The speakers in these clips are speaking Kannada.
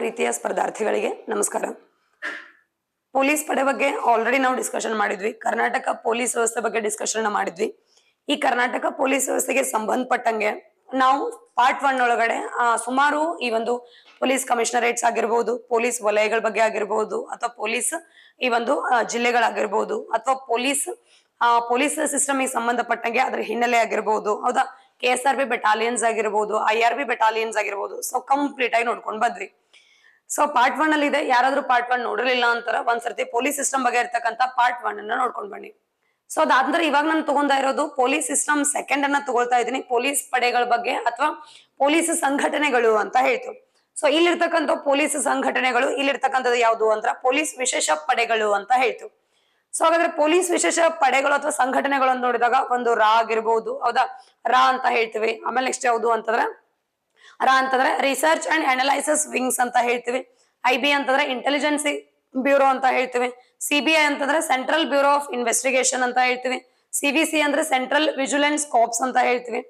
ಪ್ರೀತಿಯ ಸ್ಪರ್ಧಾರ್ಥಿಗಳಿಗೆ ನಮಸ್ಕಾರ ಪೊಲೀಸ್ ಪಡೆ ಬಗ್ಗೆ ಆಲ್ರೆಡಿ ನಾವು ಡಿಸ್ಕಷನ್ ಮಾಡಿದ್ವಿ ಕರ್ನಾಟಕ ಪೊಲೀಸ್ ವ್ಯವಸ್ಥೆ ಬಗ್ಗೆ ಡಿಸ್ಕಷನ್ ಮಾಡಿದ್ವಿ ಈ ಕರ್ನಾಟಕ ಪೊಲೀಸ್ ವ್ಯವಸ್ಥೆಗೆ ಸಂಬಂಧಪಟ್ಟಂಗೆ ನಾವು ಪಾರ್ಟ್ ಒನ್ ಒಳಗಡೆ ಸುಮಾರು ಈ ಒಂದು ಪೊಲೀಸ್ ಕಮಿಷನರೇಟ್ಸ್ ಆಗಿರ್ಬಹುದು ಪೊಲೀಸ್ ವಲಯಗಳ ಬಗ್ಗೆ ಆಗಿರ್ಬಹುದು ಅಥವಾ ಪೊಲೀಸ್ ಈ ಒಂದು ಜಿಲ್ಲೆಗಳಾಗಿರ್ಬಹುದು ಅಥವಾ ಪೊಲೀಸ್ ಪೊಲೀಸ್ ಸಿಸ್ಟಮ್ ಸಂಬಂಧಪಟ್ಟಂಗೆ ಅದ್ರ ಹಿನ್ನೆಲೆ ಆಗಿರ್ಬಹುದು ಹೌದಾ K S R B battalions ಆಗಿರ್ಬೋದು ಐ ಆರ್ ಬಿ ಬೆಟಾಲಿಯನ್ಸ್ ಆಗಿರ್ಬೋದು ಸೊ ಕಂಪ್ಲೀಟ್ ಆಗಿ ನೋಡ್ಕೊಂಡ್ ಬಂದ್ವಿ ಸೊ ಪಾರ್ಟ್ ಒನ್ ಅಲ್ಲಿ ಇದೆ ಯಾರಾದ್ರೂ ಪಾರ್ಟ್ ಒನ್ ನೋಡಿರಲಿಲ್ಲ ಅಂತಾರ ಒಂದ್ಸರ್ತಿ ಪೊಲೀಸ್ ಸಿಸ್ಟಮ್ ಬಗ್ಗೆ ಇರ್ತಕ್ಕಂಥ ಪಾರ್ಟ್ ಒನ್ ಅನ್ನ ನೋಡ್ಕೊಂಡ್ ಬನ್ನಿ ಸೊ ಅದಾದ್ರೆ ಇವಾಗ ನಾನು ತಗೊಂಡ ಇರೋದು ಪೊಲೀಸ್ ಸಿಸ್ಟಮ್ ಸೆಕೆಂಡ್ ಅನ್ನ ತಗೊಳ್ತಾ ಇದ್ದೀನಿ ಪೊಲೀಸ್ ಪಡೆಗಳ ಬಗ್ಗೆ ಅಥವಾ ಪೊಲೀಸ್ ಸಂಘಟನೆಗಳು ಅಂತ ಹೇಳ್ತು ಸೊ ಇಲ್ಲಿರ್ತಕ್ಕಂಥ ಪೊಲೀಸ್ ಸಂಘಟನೆಗಳು ಇಲ್ಲಿರ್ತಕ್ಕಂಥದ್ದು ಯಾವುದು ಅಂತ ಪೊಲೀಸ್ ವಿಶೇಷ ಪಡೆಗಳು ಅಂತ ಹೇಳ್ತು ಸೊ ಹಾಗಾದ್ರೆ ಪೊಲೀಸ್ ವಿಶೇಷ ಪಡೆಗಳು ಅಥವಾ ಸಂಘಟನೆಗಳನ್ನು ನೋಡಿದಾಗ ಒಂದು ರಾ ಆಗಿರ್ಬಹುದು ಹೌದಾ ರಾ ಅಂತ ಹೇಳ್ತೀವಿ ಆಮೇಲೆ ನೆಕ್ಸ್ಟ್ ಯಾವುದು ಅಂತಂದ್ರೆ ರಾ ಅಂತಂದ್ರೆ ರಿಸರ್ಚ್ ಅಂಡ್ ಅನಲೈಸಿಸ್ ವಿಂಗ್ಸ್ ಅಂತ ಹೇಳ್ತೀವಿ ಐ ಬಿ ಅಂತಂದ್ರೆ ಇಂಟೆಲಿಜೆನ್ಸಿ ಬ್ಯೂರೋ ಅಂತ ಹೇಳ್ತೀವಿ ಸಿಬಿಐ ಅಂತಂದ್ರೆ ಸೆಂಟ್ರಲ್ ಬ್ಯೂರೋ ಆಫ್ ಇನ್ವೆಸ್ಟಿಗೇಷನ್ ಅಂತ ಹೇಳ್ತೀವಿ ಸಿ ಸಿ ಅಂದ್ರೆ ಸೆಂಟ್ರಲ್ ವಿಜಿಲೆನ್ಸ್ ಕಾಪ್ಸ್ ಅಂತ ಹೇಳ್ತೀವಿ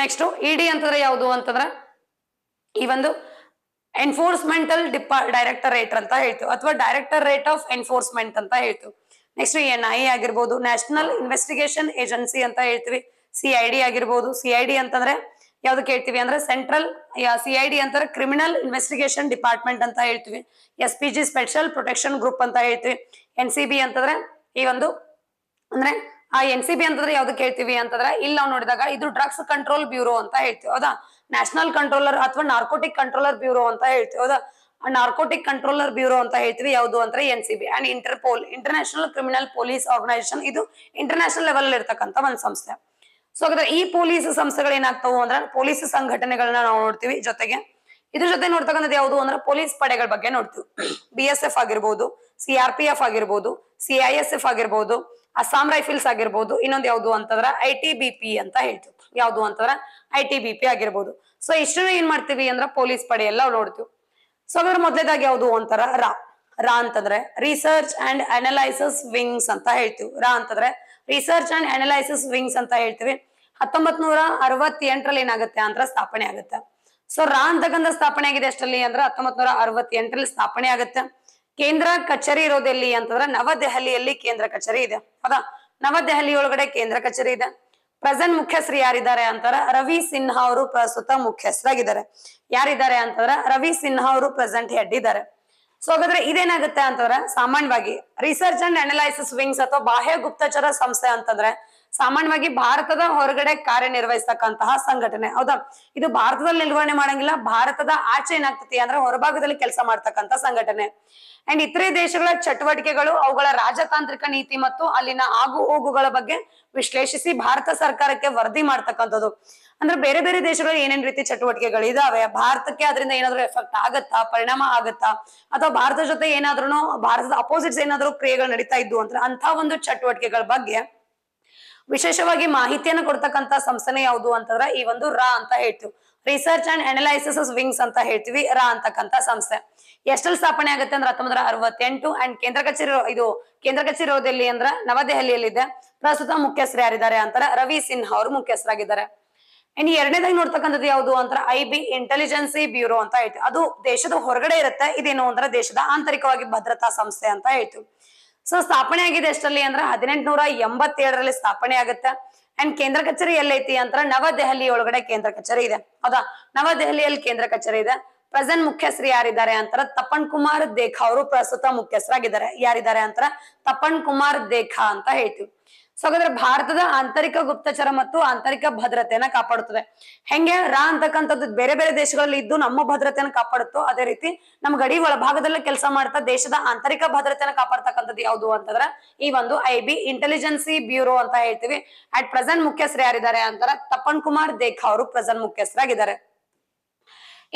ನೆಕ್ಸ್ಟ್ ಇಡಿ e ಅಂತಂದ್ರೆ ಯಾವುದು ಅಂತಂದ್ರೆ ಈ ಒಂದು ಎನ್ಫೋರ್ಸ್ಮೆಂಟಲ್ ಡಿಪಾ ಡೈರೆಕ್ಟರೇಟ್ ಅಂತ ಹೇಳ್ತೀವಿ ಅಥವಾ ಡೈರೆಕ್ಟರೇಟ್ ಆಫ್ ಎನ್ಫೋರ್ಸ್ಮೆಂಟ್ ಅಂತ ಹೇಳ್ತೀವಿ ನೆಕ್ಸ್ಟ್ ಎನ್ ಐ ಆಗಿರ್ಬೋದು ನ್ಯಾಷನಲ್ ಇನ್ವೆಸ್ಟಿಗೇಷನ್ ಏಜೆನ್ಸಿ ಅಂತ ಹೇಳ್ತೀವಿ ಸಿ ಐ ಡಿ ಆಗಿರ್ಬೋದು ಸಿ ಐ ಡಿ ಅಂತಂದ್ರೆ ಯಾವ್ದು ಹೇಳ್ತೀವಿ ಅಂದ್ರೆ ಸೆಂಟ್ರಲ್ ಸಿ ಡಿ ಅಂತಾರೆ ಕ್ರಿಮಿನಲ್ ಇನ್ವೆಸ್ಟಿಗೇಷನ್ ಡಿಪಾರ್ಟ್ಮೆಂಟ್ ಅಂತ ಹೇಳ್ತೀವಿ S P G special protection group ಅಂತ ಹೇಳ್ತೀವಿ ಎನ್ ಸಿ ಬಿ ಅಂತಂದ್ರೆ ಈ ಒಂದು ಅಂದ್ರೆ ಆ ಎನ್ ಸಿ ಬಿ ಅಂತಂದ್ರೆ ಯಾವ್ದು ಕೇಳ್ತೀವಿ ಅಂತಂದ್ರೆ ಇಲ್ಲಿ ನಾವು ನೋಡಿದಾಗ ಇದು ಡ್ರಗ್ಸ್ ಕಂಟ್ರೋಲ್ ಬ್ಯೂರೋ ಅಂತ ಹೇಳ್ತೀವಿ ಹೌದಾ ನ್ಯಾಷನಲ್ ಕಂಟ್ರೋಲರ್ ಅಥವಾ ನಾರ್ಕೋಟಿಕ್ ಕಂಟ್ರೋಲರ್ ಬ್ಯೂರೋ ಅಂತ ಹೇಳ್ತೀವಿ ಹೌದಾ ನಾರ್ಕೋಟಿಕ್ ಕಂಟ್ರೋಲರ್ ಬ್ಯೂರೋ ಅಂತ ಹೇಳ್ತೀವಿ ಯಾವುದು ಅಂದ್ರೆ N C B and Interpol international criminal police organisation ಇದು ಇಂಟರ್ನ್ಯಾಷನಲ್ ಲೆವೆಲ್ ಇರ್ತಕ್ಕಂಥ ಒಂದು ಸಂಸ್ಥೆ ಸೊ ಹಾಗಾದ್ರೆ ಈ ಪೊಲೀಸ್ ಸಂಸ್ಥೆಗಳು ಏನಾಗ್ತಾವ ಅಂದ್ರೆ ಪೊಲೀಸ್ ಸಂಘಟನೆಗಳನ್ನ ನಾವು ನೋಡ್ತೀವಿ ಜೊತೆಗೆ ಇದ್ರ ಜೊತೆ ನೋಡ್ತಕ್ಕಂಥದ್ದು ಯಾವುದು ಅಂದ್ರೆ ಪೊಲೀಸ್ ಪಡೆಗಳ ಬಗ್ಗೆ ನೋಡ್ತೀವಿ ಬಿ ಎಸ್ ಎಫ್ ಆಗಿರ್ಬೋದು ಸಿಆರ್ ಪಿ ಎಫ್ ಆಗಿರ್ಬೋದು ಐ ಎಸ್ ಎಫ್ ಆಗಿರ್ಬೋದು ಅಸ್ಸಾಂ ರೈಫಲ್ಸ್ ಆಗಿರ್ಬೋದು ಇನ್ನೊಂದು ಯಾವುದು ಅಂತಂದ್ರೆ ಐ ಟಿ ಬಿ ಪಿ ಅಂತ ಹೇಳ್ತೀವಿ ಯಾವುದು ಅಂತಂದ್ರೆ ಐ ಟಿ ಬಿ ಪಿ ಆಗಿರ್ಬೋದು ಸೊ ಇಷ್ಟನ್ನು ಏನ್ ಮಾಡ್ತೀವಿ ಅಂದ್ರೆ ಪೊಲೀಸ್ ಪಡೆ ಎಲ್ಲ ನೋಡ್ತೀವಿ ಸೊ ಅದ್ರ ಮೊದಲೇದಾಗ ಯಾವುದು ಅಂತಾರ ರಾ ರಾ ಅಂತಂದ್ರೆ ರಿಸರ್ಚ್ ಅಂಡ್ ಅನಲೈಸಸ್ ವಿಂಗ್ಸ್ ಅಂತ ಹೇಳ್ತೀವಿ ರಾ ಅಂತಂದ್ರೆ ರಿಸರ್ಚ್ ಅಂಡ್ ಅನಲೈಸಸ್ ವಿಂಗ್ಸ್ ಅಂತ ಹೇಳ್ತೀವಿ ಹತ್ತೊಂಬತ್ ನೂರ ಅರವತ್ತೆಂಟರಲ್ಲಿ ಏನಾಗುತ್ತೆ ಅಂತ ಸ್ಥಾಪನೆ ಆಗುತ್ತೆ ಸೊ ರಾ ಸ್ಥಾಪನೆ ಆಗಿದೆ ಅಷ್ಟರಲ್ಲಿ ಅಂದ್ರೆ ಹತ್ತೊಂಬತ್ ನೂರ ಎಂಟರಲ್ಲಿ ಸ್ಥಾಪನೆ ಆಗುತ್ತೆ ಕೇಂದ್ರ ಕಚೇರಿ ಇರೋದೆಲ್ಲಿ ಅಂತಂದ್ರೆ ನವದೆಹಲಿಯಲ್ಲಿ ಕೇಂದ್ರ ಕಚೇರಿ ಇದೆ ಹೌದಾ ನವದೆಹಲಿ ಒಳಗಡೆ ಕೇಂದ್ರ ಕಚೇರಿ ಇದೆ ಪ್ರೆಸೆಂಟ್ ಮುಖ್ಯಸ್ಥರು ಯಾರಿದ್ದಾರೆ ಅಂತಾರ ರವಿ ಸಿನ್ಹಾ ಅವರು ಪ್ರಸ್ತುತ ಮುಖ್ಯಸ್ಥರಾಗಿದ್ದಾರೆ ಯಾರಿದ್ದಾರೆ ಅಂತಂದ್ರೆ ರವಿ ಸಿನ್ಹಾ ಅವರು ಪ್ರೆಸೆಂಟ್ ಹೆಡ್ ಇದ್ದಾರೆ ಸೊ ಹಾಗಾದ್ರೆ ಇದೇನಾಗುತ್ತೆ ಅಂತಂದ್ರೆ ಸಾಮಾನ್ಯವಾಗಿ ರಿಸರ್ಚ್ ಅಂಡ್ ಅನಲೈಸಿಸ್ ವಿಂಗ್ಸ್ ಅಥವಾ ಬಾಹ್ಯ ಗುಪ್ತಚರ ಸಂಸ್ಥೆ ಅಂತಂದ್ರೆ ಸಾಮಾನ್ಯವಾಗಿ ಭಾರತದ ಹೊರಗಡೆ ಕಾರ್ಯನಿರ್ವಹಿಸತಕ್ಕಂತಹ ಸಂಘಟನೆ ಹೌದಾ ಇದು ಭಾರತದಲ್ಲಿ ನಿರ್ವಹಣೆ ಮಾಡಂಗಿಲ್ಲ ಭಾರತದ ಆಚೆ ಏನಾಗ್ತತಿ ಅಂದ್ರೆ ಹೊರಭಾಗದಲ್ಲಿ ಕೆಲಸ ಮಾಡ್ತಕ್ಕಂತ ಸಂಘಟನೆ ಅಂಡ್ ಇತರೆ ದೇಶಗಳ ಚಟುವಟಿಕೆಗಳು ಅವುಗಳ ರಾಜತಾಂತ್ರಿಕ ನೀತಿ ಮತ್ತು ಅಲ್ಲಿನ ಆಗು ಹೋಗುಗಳ ಬಗ್ಗೆ ವಿಶ್ಲೇಷಿಸಿ ಭಾರತ ಸರ್ಕಾರಕ್ಕೆ ವರದಿ ಮಾಡ್ತಕ್ಕಂಥದ್ದು ಅಂದ್ರೆ ಬೇರೆ ಬೇರೆ ದೇಶಗಳು ಏನೇನ್ ರೀತಿ ಚಟುವಟಿಕೆಗಳು ಇದಾವೆ ಭಾರತಕ್ಕೆ ಅದರಿಂದ ಏನಾದ್ರು ಎಫೆಕ್ಟ್ ಆಗತ್ತಾ ಪರಿಣಾಮ ಆಗತ್ತಾ ಅಥವಾ ಭಾರತದ ಜೊತೆ ಏನಾದ್ರು ಭಾರತದ ಅಪೋಸಿಟ್ಸ್ ಏನಾದ್ರು ಕ್ರಿಯೆಗಳು ನಡೀತಾ ಇದ್ವು ಅಂದ್ರೆ ಅಂತ ಒಂದು ಚಟುವಟಿಕೆಗಳ ಬಗ್ಗೆ ವಿಶೇಷವಾಗಿ ಮಾಹಿತಿಯನ್ನು ಕೊಡ್ತಕ್ಕಂತ ಸಂಸ್ಥೆ ಯಾವುದು ಅಂತಂದ್ರೆ ಈ ಒಂದು ರಾ ಅಂತ ಹೇಳ್ತೀವಿ ರಿಸರ್ಚ್ ಅಂಡ್ ಅನಲೈಸಿಸ್ ವಿಂಗ್ಸ್ ಅಂತ ಹೇಳ್ತೀವಿ ರಾ ಅಂತಕ್ಕಂತ ಸಂಸ್ಥೆ ಎಷ್ಟಲ್ಲಿ ಸ್ಥಾಪನೆ ಆಗುತ್ತೆ ಅಂದ್ರೆ ಹತ್ತೊಂಬತ್ತರ ಅರವತ್ತೆಂಟು ಅಂಡ್ ಕೇಂದ್ರ ಕಚೇರಿ ಇದು ಕೇಂದ್ರ ಕಚೇರಿ ಇರೋದೆಲ್ಲಿ ಅಂದ್ರ ನವದೆಹಲಿಯಲ್ಲಿದೆ ಪ್ರಸ್ತುತ ಮುಖ್ಯಸ್ಥರು ಯಾರಿದ್ದಾರೆ ಅಂತಾರೆ ರವಿ ಸಿನ್ಹಾ ಅವರು ಮುಖ್ಯಸ್ಥರಾಗಿದ್ದಾರೆ ಅಂಡ್ ಎರಡನೇದಾಗಿ ನೋಡ್ತಕ್ಕಂಥದ್ದು ಯಾವುದು ಅಂತ ಐ ಬಿ ಇಂಟೆಲಿಜೆನ್ಸಿ ಬ್ಯೂರೋ ಅಂತ ಹೇಳ್ತೀವಿ ಅದು ದೇಶದ ಹೊರಗಡೆ ಇರುತ್ತೆ ಇದೇನು ಅಂದ್ರೆ ದೇಶದ ಆಂತರಿಕವಾಗಿ ಭದ್ರತಾ ಸಂಸ್ಥೆ ಅಂತ ಹೇಳ್ತೀವಿ ಸೊ ಸ್ಥಾಪನೆ ಆಗಿದೆ ಎಷ್ಟರಲ್ಲಿ ಅಂದ್ರೆ ಹದಿನೆಂಟುನೂರ ಎಂಬತ್ತೇಳರಲ್ಲಿ ಸ್ಥಾಪನೆ ಆಗುತ್ತೆ ಅಂಡ್ ಕೇಂದ್ರ ಕಚೇರಿ ಎಲ್ಲೈತಿ ಅಂತ ನವದೆಹಲಿ ಒಳಗಡೆ ಕೇಂದ್ರ ಕಚೇರಿ ಇದೆ ಹೌದಾ ನವದೆಹಲಿಯಲ್ಲಿ ಕೇಂದ್ರ ಕಚೇರಿ ಇದೆ ಪ್ರೆಸೆಂಟ್ ಮುಖ್ಯಸ್ಥರು ಯಾರಿದ್ದಾರೆ ಅಂತಾರ ತಪನ್ ಕುಮಾರ್ ದೇಖಾ ಅವರು ಪ್ರಸ್ತುತ ಮುಖ್ಯಸ್ಥರಾಗಿದ್ದಾರೆ ಯಾರಿದ್ದಾರೆ ಅಂತಾರ ತಪನ್ ಕುಮಾರ್ ದೇಖಾ ಅಂತ ಹೇಳ್ತೀವಿ ಸೊ ಹಾಗಾದ್ರೆ ಭಾರತದ ಆಂತರಿಕ ಗುಪ್ತಚರ ಮತ್ತು ಆಂತರಿಕ ಭದ್ರತೆಯನ್ನ ಕಾಪಾಡುತ್ತದೆ ಹೆಂಗೆ ರಾ ಅಂತಕ್ಕಂಥದ್ದು ಬೇರೆ ಬೇರೆ ದೇಶಗಳಲ್ಲಿ ಇದ್ದು ನಮ್ಮ ಭದ್ರತೆಯನ್ನು ಕಾಪಾಡುತ್ತೋ ಅದೇ ರೀತಿ ನಮ್ ಗಡಿ ಒಳಭಾಗದಲ್ಲೇ ಕೆಲಸ ಮಾಡ್ತಾ ದೇಶದ ಆಂತರಿಕ ಭದ್ರತೆಯನ್ನು ಕಾಪಾಡ್ತಕ್ಕಂಥದ್ದು ಯಾವುದು ಅಂತಂದ್ರೆ ಈ ಒಂದು ಐ ಬಿ ಇಂಟೆಲಿಜೆನ್ಸಿ ಬ್ಯೂರೋ ಅಂತ ಹೇಳ್ತೀವಿ ಅಟ್ ಪ್ರೆಸೆಂಟ್ ಮುಖ್ಯಸ್ಥರು ಯಾರಿದ್ದಾರೆ ಅಂತಾರ ತಪನ್ ಕುಮಾರ್ ದೇಖಾ ಅವರು ಪ್ರೆಸೆಂಟ್ ಮುಖ್ಯಸ್ಥರಾಗಿದ್ದಾರೆ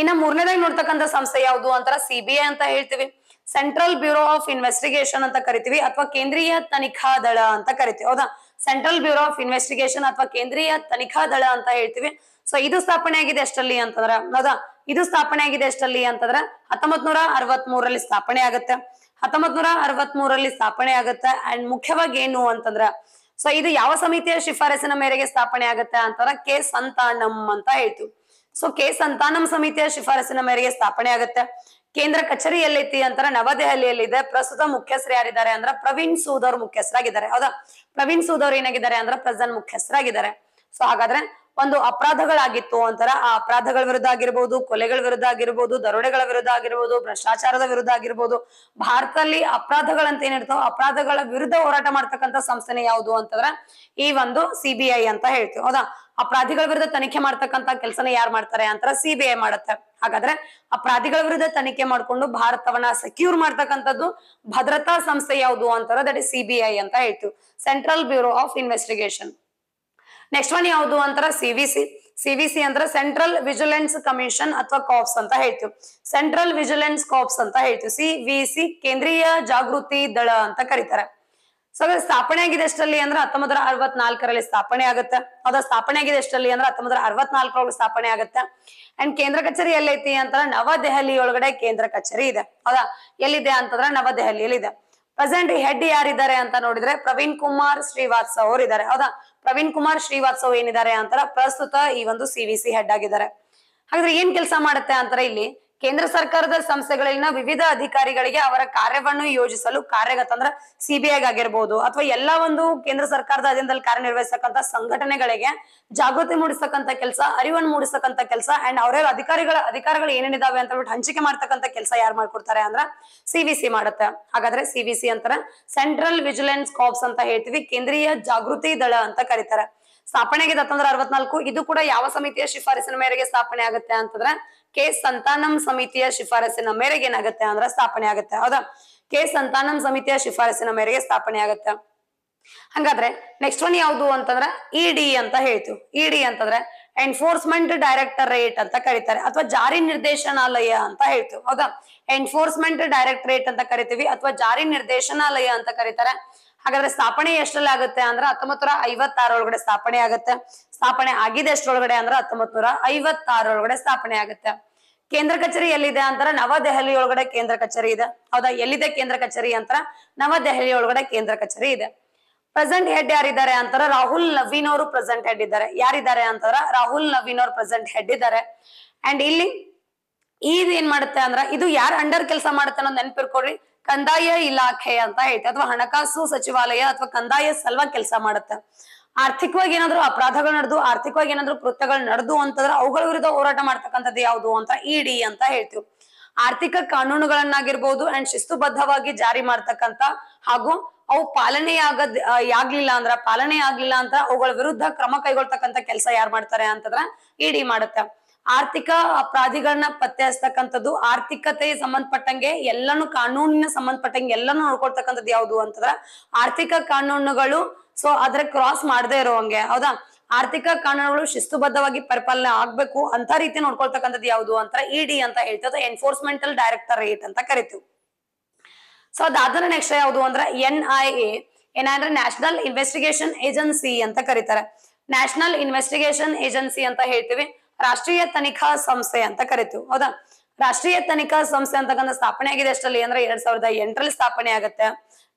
ಇನ್ನ ಮೂರನೇದಾಗಿ ನೋಡ್ತಕ್ಕಂಥ ಸಂಸ್ಥೆ ಯಾವುದು ಅಂತಾರ ಸಿಬಿಐ ಅಂತ ಹೇಳ್ತೀವಿ ಸೆಂಟ್ರಲ್ ಬ್ಯೂರೋ ಆಫ್ ಇನ್ವೆಸ್ಟಿಗೇಷನ್ ಅಂತ ಕರಿತೀವಿ ಅಥವಾ ಕೇಂದ್ರೀಯ ತನಿಖಾ ದಳ ಅಂತ ಕರಿತೀವಿ ಹೌದಾ ಸೆಂಟ್ರಲ್ ಬ್ಯೂರೋ ಆಫ್ ಇನ್ವೆಸ್ಟಿಗೇಷನ್ ಅಥವಾ ಕೇಂದ್ರೀಯ ತನಿಖಾ ದಳ ಅಂತ ಹೇಳ್ತೀವಿ ಸೊ ಇದು ಸ್ಥಾಪನೆ ಆಗಿದೆ ಎಷ್ಟಲ್ಲಿ ಅಂತಂದ್ರೆ ಹೌದಾ ಇದು ಸ್ಥಾಪನೆ ಆಗಿದೆ ಎಷ್ಟಲ್ಲಿ ಅಂತಂದ್ರೆ ಹತ್ತೊಂಬತ್ ನೂರ ಅರವತ್ ಮೂರಲ್ಲಿ ಸ್ಥಾಪನೆ ಆಗುತ್ತೆ ಹತ್ತೊಂಬತ್ ನೂರ ಅರವತ್ ಮೂರಲ್ಲಿ ಸ್ಥಾಪನೆ ಆಗುತ್ತೆ ಅಂಡ್ ಮುಖ್ಯವಾಗಿ ಏನು ಅಂತಂದ್ರ ಸೊ ಇದು ಯಾವ ಸಮಿತಿಯ ಶಿಫಾರಸಿನ ಮೇರೆಗೆ ಸ್ಥಾಪನೆ ಆಗುತ್ತೆ ಅಂತಂದ್ರೆ ಕೆ ಸಂತಾನಂ ಅಂತ ಹೇಳ್ತೀವಿ ಸೊ ಕೆ ಸಂತಾನಂ ಸಮಿತಿಯ ಶಿಫಾರಸಿನ ಮೇರೆಗೆ ಸ್ಥಾಪನೆ ಆಗುತ್ತೆ ಕೇಂದ್ರ ಎಲ್ಲೈತಿ ಅಂತಾರೆ ಇದೆ ಪ್ರಸ್ತುತ ಮುಖ್ಯಸ್ಥರು ಯಾರಿದ್ದಾರೆ ಅಂದ್ರ ಪ್ರವೀಣ್ ಸೂದ್ ಅವ್ರ ಮುಖ್ಯಸ್ಥರಾಗಿದ್ದಾರೆ ಹೌದಾ ಪ್ರವೀಣ್ ಸೂದ್ ಅವ್ರು ಏನಾಗಿದ್ದಾರೆ ಅಂದ್ರೆ ಪ್ರೆಸಿಡೆಂಟ್ ಮುಖ್ಯಸ್ಥರಾಗಿದ್ದಾರೆ ಸೊ ಹಾಗಾದ್ರೆ ಒಂದು ಅಪರಾಧಗಳಾಗಿತ್ತು ಅಂತಾರ ಆ ಅಪರಾಧಗಳ ವಿರುದ್ಧ ಆಗಿರ್ಬೋದು ಕೊಲೆಗಳ ವಿರುದ್ಧ ಆಗಿರ್ಬೋದು ದರೋಡೆಗಳ ವಿರುದ್ಧ ಆಗಿರ್ಬೋದು ಭ್ರಷ್ಟಾಚಾರದ ವಿರುದ್ಧ ಆಗಿರ್ಬೋದು ಭಾರತದಲ್ಲಿ ಅಪರಾಧಗಳಂತ ಏನಿರ್ತಾವ ಅಪರಾಧಗಳ ವಿರುದ್ಧ ಹೋರಾಟ ಮಾಡ್ತಕ್ಕಂಥ ಸಂಸ್ಥೆ ಯಾವುದು ಅಂತಂದ್ರ ಈ ಒಂದು ಸಿಬಿಐ ಅಂತ ಹೇಳ್ತೀವಿ ಹೌದಾ ಅಪರಾಧಿಗಳ ವಿರುದ್ಧ ತನಿಖೆ ಮಾಡ್ತಕ್ಕಂಥ ಕೆಲಸನ ಯಾರು ಮಾಡ್ತಾರೆ ಅಂತಾರ ಸಿಬಿಐ ಮಾಡುತ್ತೆ ಹಾಗಾದ್ರೆ ಅಪರಾಧಿಗಳ ವಿರುದ್ಧ ತನಿಖೆ ಮಾಡಿಕೊಂಡು ಭಾರತವನ್ನ ಸೆಕ್ಯೂರ್ ಮಾಡ್ತಕ್ಕಂಥದ್ದು ಭದ್ರತಾ ಸಂಸ್ಥೆ ಯಾವುದು ಅಂತಾರ ದಟ್ ಇಸ್ ಸಿಬಿಐ ಅಂತ ಹೇಳ್ತೀವಿ central bureau of investigation next one ಯಾವುದು ಅಂತಾರ ಸಿವಿಸಿ ಸಿವಿಸಿ ಅಂದ್ರೆ ಸೆಂಟ್ರಲ್ ವಿಜಿಲೆನ್ಸ್ ಕಮಿಷನ್ ಅಥವಾ ಕಾಪ್ಸ್ ಅಂತ ಹೇಳ್ತೀವಿ ಸೆಂಟ್ರಲ್ ವಿಜಿಲೆನ್ಸ್ ಕಾಪ್ಸ್ ಅಂತ ಹೇಳ್ತೀವಿ ಸಿವಿಸಿ ಕೇಂದ್ರೀಯ ಜಾಗೃತಿ ದಳ ಅಂತ ಕರೀತಾರೆ ಸೊ ಸ್ಥಾಪನೆ ಆಗಿದೆ ಎಷ್ಟಲ್ಲಿ ಅಂದ್ರೆ ಹತ್ತೊಂಬತ್ತರ ಅರವತ್ನಾಲ್ಕರಲ್ಲಿ ಸ್ಥಾಪನೆ ಆಗುತ್ತೆ ಅದ ಸ್ಥಾಪನೆ ಆಗಿದೆ ಎಷ್ಟಲ್ಲಿ ಅಂದ್ರೆ ಹತ್ತೊಂಬತ್ತರ ಅರವತ್ನಾಲ್ಕರೊಳಗೆ ಸ್ಥಾಪನೆ ಆಗುತ್ತೆ ಅಂಡ್ ಕೇಂದ್ರ ಕಚೇರಿ ಎಲ್ಲೈತಿ ಅಂತಂದ್ರೆ ನವದೆಹಲಿ ಒಳಗಡೆ ಕೇಂದ್ರ ಕಚೇರಿ ಇದೆ ಹೌದಾ ಎಲ್ಲಿದೆ ಅಂತಂದ್ರೆ ಇದೆ ಪ್ರೆಸೆಂಟ್ ಹೆಡ್ ಯಾರಿದ್ದಾರೆ ಅಂತ ನೋಡಿದ್ರೆ ಪ್ರವೀಣ್ ಕುಮಾರ್ ಶ್ರೀವಾತ್ಸವ್ ಅವರು ಇದ್ದಾರೆ ಹೌದಾ ಪ್ರವೀಣ್ ಕುಮಾರ್ ಶ್ರೀವಾತ್ಸವ್ ಏನಿದ್ದಾರೆ ಅಂತಾರ ಪ್ರಸ್ತುತ ಈ ಒಂದು ಸಿ ಸಿ ಹೆಡ್ ಆಗಿದ್ದಾರೆ ಹಾಗಾದ್ರೆ ಏನ್ ಕೆಲಸ ಮಾಡುತ್ತೆ ಅಂತಾರೆ ಇಲ್ಲಿ ಕೇಂದ್ರ ಸರ್ಕಾರದ ಸಂಸ್ಥೆಗಳಲ್ಲಿನ ವಿವಿಧ ಅಧಿಕಾರಿಗಳಿಗೆ ಅವರ ಕಾರ್ಯವನ್ನು ಯೋಜಿಸಲು ಕಾರ್ಯಗತ ಅಂದ್ರ ಸಿಬಿಐ ಆಗಿರ್ಬೋದು ಅಥವಾ ಎಲ್ಲ ಒಂದು ಕೇಂದ್ರ ಸರ್ಕಾರದ ಅಧೀನದಲ್ಲಿ ಕಾರ್ಯನಿರ್ವಹಿಸತಕ್ಕಂಥ ಸಂಘಟನೆಗಳಿಗೆ ಜಾಗೃತಿ ಮೂಡಿಸತಕ್ಕಂಥ ಕೆಲಸ ಅರಿವನ್ನು ಮೂಡಿಸತಕ್ಕಂಥ ಕೆಲಸ ಅಂಡ್ ಅವರೇ ಅಧಿಕಾರಿಗಳ ಅಧಿಕಾರಗಳು ಏನೇನಿದಾವೆ ಅಂತ ಹೇಳ್ಬಿಟ್ಟು ಹಂಚಿಕೆ ಮಾಡ್ತಕ್ಕಂಥ ಕೆಲಸ ಯಾರು ಮಾಡ್ಕೊಡ್ತಾರೆ ಅಂದ್ರ ಸಿವಿಸಿ ಮಾಡುತ್ತೆ ಹಾಗಾದ್ರೆ ಸಿವಿಸಿ ಅಂತಾರೆ ಸೆಂಟ್ರಲ್ ವಿಜಿಲೆನ್ಸ್ ಕಾರ್ಪ್ಸ್ ಅಂತ ಹೇಳ್ತೀವಿ ಕೇಂದ್ರೀಯ ಜಾಗೃತಿ ದಳ ಅಂತ ಕರೀತಾರೆ ಸ್ಥಾಪನೆ ಆಗಿದೆ ಹತ್ತೊಂದ್ರ ಅರವತ್ನಾಲ್ಕು ಇದು ಕೂಡ ಯಾವ ಸಮಿತಿಯ ಶಿಫಾರಸಿನ ಮೇರೆಗೆ ಸ್ಥಾಪನೆ ಆಗುತ್ತೆ ಅಂತಂದ್ರೆ ಕೆ ಸಂತಾನಂ ಸಮಿತಿಯ ಶಿಫಾರಸಿನ ಮೇರೆಗೆ ಏನಾಗುತ್ತೆ ಅಂದ್ರೆ ಸ್ಥಾಪನೆ ಆಗುತ್ತೆ ಹೌದಾ ಕೆ ಸಂತಾನಂ ಸಮಿತಿಯ ಶಿಫಾರಸಿನ ಮೇರೆಗೆ ಸ್ಥಾಪನೆ ಆಗುತ್ತೆ ಹಂಗಾದ್ರೆ ನೆಕ್ಸ್ಟ್ ಒನ್ ಯಾವ್ದು ಅಂತಂದ್ರೆ ಇಡಿ e ಅಂತ ಹೇಳ್ತೀವಿ ಇಡಿ e ಅಂತಂದ್ರೆ ಎನ್ಫೋರ್ಸ್ಮೆಂಟ್ ಡೈರೆಕ್ಟರೇಟ್ ಅಂತ ಕರೀತಾರೆ ಅಥವಾ ಜಾರಿ ನಿರ್ದೇಶನಾಲಯ ಅಂತ ಹೇಳ್ತೀವಿ ಹೌದಾ ಎನ್ಫೋರ್ಸ್ಮೆಂಟ್ ಡೈರೆಕ್ಟರೇಟ್ ಅಂತ ಕರಿತೀವಿ ಅಥವಾ ಜಾರಿ ನಿರ್ದೇಶನಾಲಯ ಅಂತ ಕರೀತಾರೆ ಹಾಗಾದ್ರೆ ಸ್ಥಾಪನೆ ಎಷ್ಟರಲ್ಲಿ ಆಗುತ್ತೆ ಅಂದ್ರೆ ಹತ್ತೊಂಬತ್ ನೂರ ಐವತ್ತಾರೊಳಗಡೆ ಸ್ಥಾಪನೆ ಆಗುತ್ತೆ ಸ್ಥಾಪನೆ ಆಗಿದೆ ಎಷ್ಟರೊಳಗಡೆ ಅಂದ್ರೆ ಹತ್ತೊಂಬತ್ ನೂರ ಐವತ್ತಾರೊಳಗಡೆ ಸ್ಥಾಪನೆ ಆಗುತ್ತೆ ಕೇಂದ್ರ ಕಚೇರಿ ಎಲ್ಲಿದೆ ಅಂತಾರ ನವದೆಹಲಿ ಒಳಗಡೆ ಕೇಂದ್ರ ಕಚೇರಿ ಇದೆ ಹೌದಾ ಎಲ್ಲಿದೆ ಕೇಂದ್ರ ಕಚೇರಿ ಅಂತಾರ ನವದೆಹಲಿ ಒಳಗಡೆ ಕೇಂದ್ರ ಕಚೇರಿ ಇದೆ ಪ್ರೆಸೆಂಟ್ ಹೆಡ್ ಯಾರಿದ್ದಾರೆ ಅಂತಾರ ರಾಹುಲ್ ನವೀನ್ ಅವರು ಪ್ರೆಸೆಂಟ್ ಹೆಡ್ ಇದ್ದಾರೆ ಯಾರಿದ್ದಾರೆ ಅಂತಾರ ರಾಹುಲ್ ನವೀನ್ ಅವರು ಪ್ರೆಸೆಂಟ್ ಹೆಡ್ ಇದ್ದಾರೆ ಅಂಡ್ ಇಲ್ಲಿ ಇದು ಏನ್ ಮಾಡುತ್ತೆ ಅಂದ್ರ ಇದು ಯಾರು ಅಂಡರ್ ಕೆಲಸ ಮಾಡುತ್ತೆ ಅನ್ನೋದು ನೆನಪಿರ್ಕೊಡ್ರಿ ಕಂದಾಯ ಇಲಾಖೆ ಅಂತ ಹೇಳ್ತೀವಿ ಅಥವಾ ಹಣಕಾಸು ಸಚಿವಾಲಯ ಅಥವಾ ಕಂದಾಯ ಸಲುವಾಗಿ ಕೆಲಸ ಮಾಡುತ್ತೆ ಆರ್ಥಿಕವಾಗಿ ಏನಾದ್ರು ಅಪರಾಧಗಳು ನಡೆದು ಆರ್ಥಿಕವಾಗಿ ಏನಾದ್ರು ಕೃತ್ಯಗಳು ನಡೆದು ಅಂತಂದ್ರೆ ಅವುಗಳ ವಿರುದ್ಧ ಹೋರಾಟ ಮಾಡ್ತಕ್ಕಂಥದ್ದು ಯಾವುದು ಅಂತ ಇಡಿ e ಅಂತ ಹೇಳ್ತೀವಿ ಆರ್ಥಿಕ ಕಾನೂನುಗಳನ್ನಾಗಿರ್ಬೋದು ಅಂಡ್ ಶಿಸ್ತುಬದ್ಧವಾಗಿ ಜಾರಿ ಮಾಡ್ತಕ್ಕಂತ ಹಾಗೂ ಅವು ಪಾಲನೆ ಆಗದ್ ಆಗ್ಲಿಲ್ಲ ಅಂದ್ರ ಪಾಲನೆ ಆಗ್ಲಿಲ್ಲ ಅಂತ ಅವುಗಳ ವಿರುದ್ಧ ಕ್ರಮ ಕೈಗೊಳ್ತಕ್ಕಂತ ಕೆಲಸ ಯಾರು ಮಾಡ್ತಾರೆ ಅಂತಂದ್ರ ಇಡಿ e ಮಾಡುತ್ತೆ ಆರ್ಥಿಕ ಅಪರಾಧಿಗಳನ್ನ ಪತ್ತೆ ಹಚ್ತಕ್ಕಂಥದ್ದು ಆರ್ಥಿಕತೆಗೆ ಸಂಬಂಧಪಟ್ಟಂಗೆ ಎಲ್ಲಾನು ಕಾನೂನಿನ ಸಂಬಂಧಪಟ್ಟಂಗೆ ಎಲ್ಲಾನು ನೋಡ್ಕೊಳ್ತಕ್ಕಂಥದ್ದು ಯಾವ್ದು ಅಂತಂದ್ರ ಆರ್ಥಿಕ ಕಾನೂನುಗಳು ಸೊ ಅದ್ರ ಕ್ರಾಸ್ ಮಾಡದೇ ಇರೋಂಗೆ ಹೌದಾ ಆರ್ಥಿಕ ಕಾನೂನುಗಳು ಶಿಸ್ತುಬದ್ಧವಾಗಿ ಪರಿಪಾಲನೆ ಆಗ್ಬೇಕು ಅಂತ ರೀತಿ ನೋಡ್ಕೊಳ್ತಕ್ಕಂಥದ್ದು ಯಾವ್ದು e ಅಂತ ಇಡಿ ಅಂತ ಹೇಳ್ತದ ಎನ್ಫೋರ್ಸ್ಮೆಂಟಲ್ ಡೈರೆಕ್ಟರೇಟ್ ಅಂತ ಕರಿತೀವಿ ಸೊ ಅದಾದ್ರೆ ನೆಕ್ಸ್ಟ್ ಯಾವುದು ಅಂದ್ರೆ ಎನ್ ಐ ಎ ಏನಾದ್ರೆ ನ್ಯಾಷನಲ್ ಇನ್ವೆಸ್ಟಿಗೇಷನ್ ಏಜೆನ್ಸಿ ಅಂತ ಕರೀತಾರೆ ನ್ಯಾಷನಲ್ ಇನ್ವೆಸ್ಟಿಗೇಷನ್ ಏಜೆನ್ಸಿ ಅಂತ ಹೇಳ್ತೀವಿ ರಾಷ್ಟ್ರೀಯ ತನಿಖಾ ಸಂಸ್ಥೆ ಅಂತ ಕರಿತು ಹೌದಾ ರಾಷ್ಟ್ರೀಯ ತನಿಖಾ ಸಂಸ್ಥೆ ಅಂತಕ್ಕಂಥ ಸ್ಥಾಪನೆ ಆಗಿದೆ ಅಷ್ಟರಲ್ಲಿ ಅಂದ್ರೆ ಎರಡ್ ಸಾವಿರದ ಎಂಟರಲ್ಲಿ ಸ್ಥಾಪನೆ ಆಗುತ್ತೆ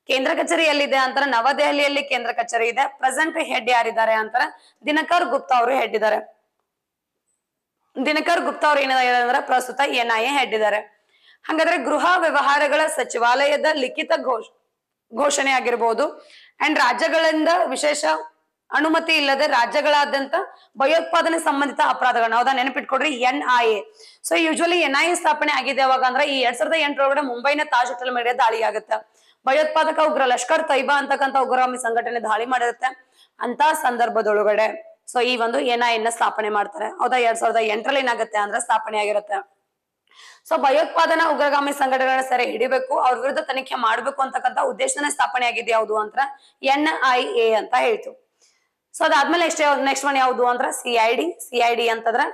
ಕೇಂದ್ರ ಕಚೇರಿ ಎಲ್ಲಿದೆ ಅಂತ ನವದೆಹಲಿಯಲ್ಲಿ ಕೇಂದ್ರ ಕಚೇರಿ ಇದೆ ಪ್ರೆಸೆಂಟ್ ಹೆಡ್ ಯಾರಿದ್ದಾರೆ ಅಂತರ ದಿನಕರ್ ಗುಪ್ತಾ ಅವರು ಹೆಡ್ ಇದ್ದಾರೆ ದಿನಕರ್ ಗುಪ್ತಾ ಅವರು ಏನಿದ್ದಾರೆ ಅಂದ್ರೆ ಪ್ರಸ್ತುತ ಎನ್ ಐ ಎ ಹೆಡ್ ಇದ್ದಾರೆ ಹಾಗಾದ್ರೆ ಗೃಹ ವ್ಯವಹಾರಗಳ ಸಚಿವಾಲಯದ ಲಿಖಿತ ಘೋಷ ಘೋಷಣೆ ಆಗಿರ್ಬೋದು ಅಂಡ್ ರಾಜ್ಯಗಳಿಂದ ವಿಶೇಷ ಅನುಮತಿ ಇಲ್ಲದೆ ರಾಜ್ಯಗಳಾದ್ಯಂತ ಭಯೋತ್ಪಾದನೆ ಸಂಬಂಧಿತ ಅಪರಾಧಗಳನ್ನ ಹೌದಾ ನೆನಪಿಟ್ಕೊಡ್ರಿ N I A so usually N I A ಸ್ಥಾಪನೆ ಆಗಿದೆ ಯಾವಾಗ ಅಂದ್ರೆ ಈ ಎರಡ್ ಸಾವಿರದ ಎಂಟರೊಳಗಡೆ ಮುಂಬೈನ ತಾಜ್ ಹೋಟೆಲ್ ಮೇಲೆ ದಾಳಿ ಆಗುತ್ತೆ ಭಯೋತ್ಪಾದಕ ಉಗ್ರ ಲಷ್ಕರ್ ತೈಬಾ ಅಂತಕ್ಕಂಥ ಉಗ್ರಗಾಮಿ ಸಂಘಟನೆ ದಾಳಿ ಮಾಡಿರುತ್ತೆ ಅಂತ ಸಂದರ್ಭದೊಳಗಡೆ ಸೊ ಈ ಒಂದು ಎನ್ ಐ ಎನ್ ಸ್ಥಾಪನೆ ಮಾಡ್ತಾರೆ ಹೌದಾ ಎರಡ್ ಸಾವಿರದ ಎಂಟರಲ್ಲಿ ಏನಾಗುತ್ತೆ ಅಂದ್ರೆ ಸ್ಥಾಪನೆ ಆಗಿರುತ್ತೆ ಸೊ ಭಯೋತ್ಪಾದನಾ ಉಗ್ರಗಾಮಿ ಸಂಘಟನೆಗಳನ್ನ ಸೆರೆ ಹಿಡಿಬೇಕು ಅವ್ರ ವಿರುದ್ಧ ತನಿಖೆ ಮಾಡ್ಬೇಕು ಅಂತಕ್ಕಂಥ ಉದ್ದೇಶನೇ ಸ್ಥಾಪನೆ ಆಗಿದೆ ಯಾವುದು ಅಂತ ಎನ್ ಐ ಎ ಅಂತ ಹೇಳ್ತು ಸೊ ಅದಾದ್ಮೇಲೆ ನೆಕ್ಸ್ಟ್ ನೆಕ್ಸ್ಟ್ ಒನ್ ಯಾವುದು ಅಂದ್ರೆ ಸಿಐಡಿ ಸಿಐಡಿ ಅಂತಂದ್ರೆ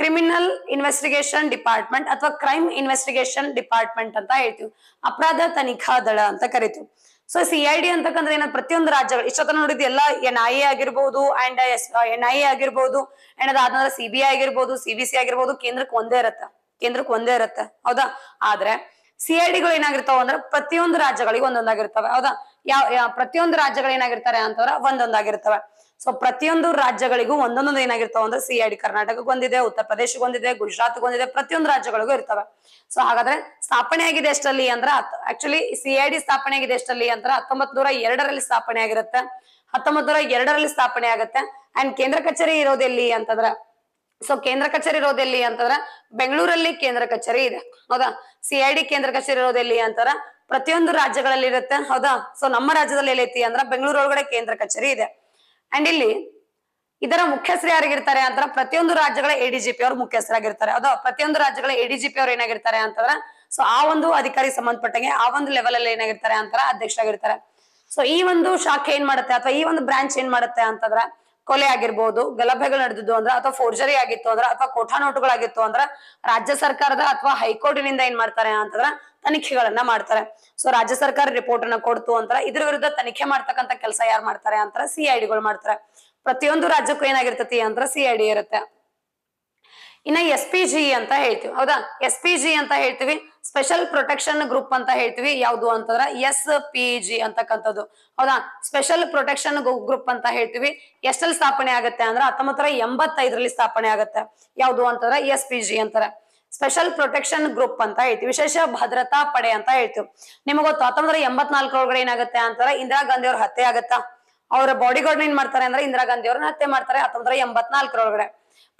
ಕ್ರಿಮಿನಲ್ ಇನ್ವೆಸ್ಟಿಗೇಷನ್ ಡಿಪಾರ್ಟ್ಮೆಂಟ್ ಅಥವಾ ಕ್ರೈಮ್ ಇನ್ವೆಸ್ಟಿಗೇಷನ್ ಡಿಪಾರ್ಟ್ಮೆಂಟ್ ಅಂತ ಹೇಳ್ತೀವಿ ಅಪರಾಧ ತನಿಖಾ ದಳ ಅಂತ ಕರಿತೀವಿ ಸೊ ಸಿಐಡಿ ಅಂತಕ್ಕಂದ್ರೆ ಏನಾದ್ರು ಪ್ರತಿಯೊಂದು ರಾಜ್ಯಗಳು ಇಷ್ಟೊತ್ತ ನೋಡಿದ್ ಎಲ್ಲ ಎನ್ ಐ ಎ ಆಗಿರ್ಬಹುದು and S N I A ಆಗಿರ್ಬಹುದು ಅಂಡ್ ಬಿ ಸಿಬಿಐ ಆಗಿರ್ಬಹುದು ಸಿಬಿಸಿ ಆಗಿರ್ಬಹುದು ಕೇಂದ್ರಕ್ಕೆ ಒಂದೇ ಇರತ್ತ ಕೇಂದ್ರಕ್ಕೆ ಒಂದೇ ಇರತ್ತ ಹೌದಾ ಆದ್ರೆ ಸಿಐಡಿಗಳು ಏನಾಗಿರ್ತಾವ ಅಂದ್ರೆ ಪ್ರತಿಯೊಂದು ರಾಜ್ಯಗಳಿಗೆ ಒಂದೊಂದಾಗಿರ್ತವೆ ಹೌದಾ ಯಾವ ಪ್ರತಿಯೊಂದು ರಾಜ್ಯಗಳು ಏನಾಗಿರ್ತಾರೆ ಅಂತಂದ್ರ ಒಂದೊಂದಾಗಿರ್ತವೆ ಸೊ ಪ್ರತಿಯೊಂದು ರಾಜ್ಯಗಳಿಗೂ ಒಂದೊಂದೊಂದು ಏನಾಗಿರ್ತಾವ ಅಂದ್ರೆ ಸಿ ಐ ಡಿ ಕರ್ನಾಟಕಕ್ಕೆ ಒಂದಿದೆ ಉತ್ತರ ಪ್ರದೇಶಕ್ಕೆ ಒಂದಿದೆ ಗುಜರಾತ್ ಒಂದಿದೆ ಪ್ರತಿಯೊಂದು ರಾಜ್ಯಗಳಿಗೂ ಇರ್ತವೆ ಸೊ ಹಾಗಾದ್ರೆ ಸ್ಥಾಪನೆ ಆಗಿದೆ ಎಷ್ಟಲ್ಲಿ ಅಂದ್ರೆ ಆಕ್ಚುಲಿ ಸಿ ಐ ಡಿ ಸ್ಥಾಪನೆ ಆಗಿದೆ ಎಷ್ಟಲ್ಲಿ ಅಂದ್ರೆ ಹತ್ತೊಂಬತ್ ನೂರ ಎರಡರಲ್ಲಿ ಸ್ಥಾಪನೆ ಆಗಿರುತ್ತೆ ಹತ್ತೊಂಬತ್ ನೂರ ಎರಡರಲ್ಲಿ ಸ್ಥಾಪನೆ ಆಗುತ್ತೆ ಅಂಡ್ ಕೇಂದ್ರ ಕಚೇರಿ ಇರೋದೆಲ್ಲಿ ಅಂತಂದ್ರೆ ಸೊ ಕೇಂದ್ರ ಕಚೇರಿ ಇರೋದೆಲ್ಲಿ ಅಂತಂದ್ರೆ ಬೆಂಗಳೂರಲ್ಲಿ ಕೇಂದ್ರ ಕಚೇರಿ ಇದೆ ಹೌದಾ ಸಿ ಐ ಡಿ ಕೇಂದ್ರ ಕಚೇರಿ ಇರೋದೆಲ್ಲಿ ಅಂತಾರ ಪ್ರತಿಯೊಂದು ರಾಜ್ಯಗಳಲ್ಲಿ ಇರುತ್ತೆ ಹೌದಾ ಸೊ ನಮ್ಮ ರಾಜ್ಯದಲ್ಲಿ ಎಲ್ಲೈತಿ ಅಂದ್ರೆ ಬೆಂಗಳೂರು ಒಳಗಡೆ ಕೇಂದ್ರ ಕಚೇರಿ ಇದೆ ಅಂಡ್ ಇಲ್ಲಿ ಇದರ ಮುಖ್ಯಸ್ಥರು ಯಾರಿಗಿರ್ತಾರೆ ಅಂತ ಪ್ರತಿಯೊಂದು ರಾಜ್ಯಗಳ ಜಿ ಪಿ ಅವ್ರ ಮುಖ್ಯಸ್ಥರಾಗಿರ್ತಾರೆ ಅದು ಪ್ರತಿಯೊಂದು ರಾಜ್ಯಗಳ ಜಿ ಪಿ ಅವರು ಏನಾಗಿರ್ತಾರೆ ಅಂತಂದ್ರೆ ಸೊ ಆ ಒಂದು ಅಧಿಕಾರಿ ಸಂಬಂಧಪಟ್ಟಂಗೆ ಆ ಒಂದು ಲೆವೆಲ್ ಅಲ್ಲಿ ಏನಾಗಿರ್ತಾರೆ ಅಂತಾರ ಅಧ್ಯಕ್ಷರಾಗಿರ್ತಾರೆ ಸೊ ಈ ಒಂದು ಶಾಖೆ ಏನ್ ಮಾಡುತ್ತೆ ಅಥವಾ ಈ ಒಂದು ಬ್ರಾಂಚ್ ಏನ್ ಮಾಡುತ್ತೆ ಅಂತಂದ್ರ ಕೊಲೆ ಆಗಿರ್ಬೋದು ಗಲಭೆಗಳು ನಡೆದಿದ್ದು ಅಂದ್ರೆ ಅಥವಾ ಫೋರ್ಜರಿ ಆಗಿತ್ತು ಅಂದ್ರೆ ಅಥವಾ ಕೋಠಾ ನೋಟುಗಳಾಗಿತ್ತು ಅಂದ್ರೆ ರಾಜ್ಯ ಸರ್ಕಾರದ ಅಥವಾ ಹೈಕೋರ್ಟ್ನಿಂದ ಏನ್ ಮಾಡ್ತಾರೆ ಅಂತಂದ್ರ ತನಿಖೆಗಳನ್ನ ಮಾಡ್ತಾರೆ ಸೊ ರಾಜ್ಯ ಸರ್ಕಾರ ರಿಪೋರ್ಟ್ ಅನ್ನ ಕೊಡ್ತು ಅಂತ ಇದ್ರ ವಿರುದ್ಧ ತನಿಖೆ ಮಾಡ್ತಕ್ಕಂತ ಕೆಲಸ ಯಾರು ಮಾಡ್ತಾರೆ ಅಂತಾರೆ ಸಿ ಐ ಡಿಗಳು ಮಾಡ್ತಾರೆ ಪ್ರತಿಯೊಂದು ರಾಜ್ಯಕ್ಕೂ ಏನಾಗಿರ್ತತಿ ಅಂತ ಸಿ ಐ ಡಿ ಇರುತ್ತೆ ಇನ್ನ ಎಸ್ ಪಿ ಜಿ ಅಂತ ಹೇಳ್ತೀವಿ ಹೌದಾ ಎಸ್ ಪಿ ಜಿ ಅಂತ ಹೇಳ್ತೀವಿ ಸ್ಪೆಷಲ್ ಪ್ರೊಟೆಕ್ಷನ್ ಗ್ರೂಪ್ ಅಂತ ಹೇಳ್ತೀವಿ ಯಾವ್ದು ಅಂತಂದ್ರ ಎಸ್ ಪಿ ಜಿ ಅಂತಕ್ಕಂಥದ್ದು ಹೌದಾ ಸ್ಪೆಷಲ್ ಪ್ರೊಟೆಕ್ಷನ್ ಗ್ರೂಪ್ ಅಂತ ಹೇಳ್ತೀವಿ ಎಷ್ಟಲ್ಲಿ ಸ್ಥಾಪನೆ ಆಗುತ್ತೆ ಅಂದ್ರೆ ಹತ್ತೊಂಬತ್ತರ ಎಂಬತ್ತೈದರಲ್ಲಿ ಸ್ಥಾಪನೆ ಆಗುತ್ತೆ ಯಾವ್ದು ಅಂತಂದ್ರೆ ಎಸ್ ಪಿ ಜಿ ಅಂತಾರೆ ಸ್ಪೆಷಲ್ ಪ್ರೊಟೆಕ್ಷನ್ ಗ್ರೂಪ್ ಅಂತ ಹೇಳ್ತೀವಿ ವಿಶೇಷ ಭದ್ರತಾ ಪಡೆ ಅಂತ ಹೇಳ್ತೀವಿ ನಿಮಗೆ ಗೊತ್ತು ಹತ್ತೊಂಬರ ಎಂಬತ್ನಾಲ್ಕರೊಳಗಡೆ ಏನಾಗುತ್ತೆ ಅಂತಾರೆ ಇಂದಿರಾ ಗಾಂಧಿ ಅವ್ರ ಹತ್ಯೆ ಆಗತ್ತಾ ಅವರ ಬಾಡಿ ಗಾರ್ಡ್ ಏನ್ ಮಾಡ್ತಾರೆ ಅಂದ್ರೆ ಇಂದಿರಾ ಗಾಂಧಿ ಅವ್ರನ್ನ ಹತ್ಯೆ ಮಾಡ್ತಾರೆ ಹತ್ತೊಂಬರ ಎಂಬತ್ನಾಲ್ಕರೊಳಗಡೆ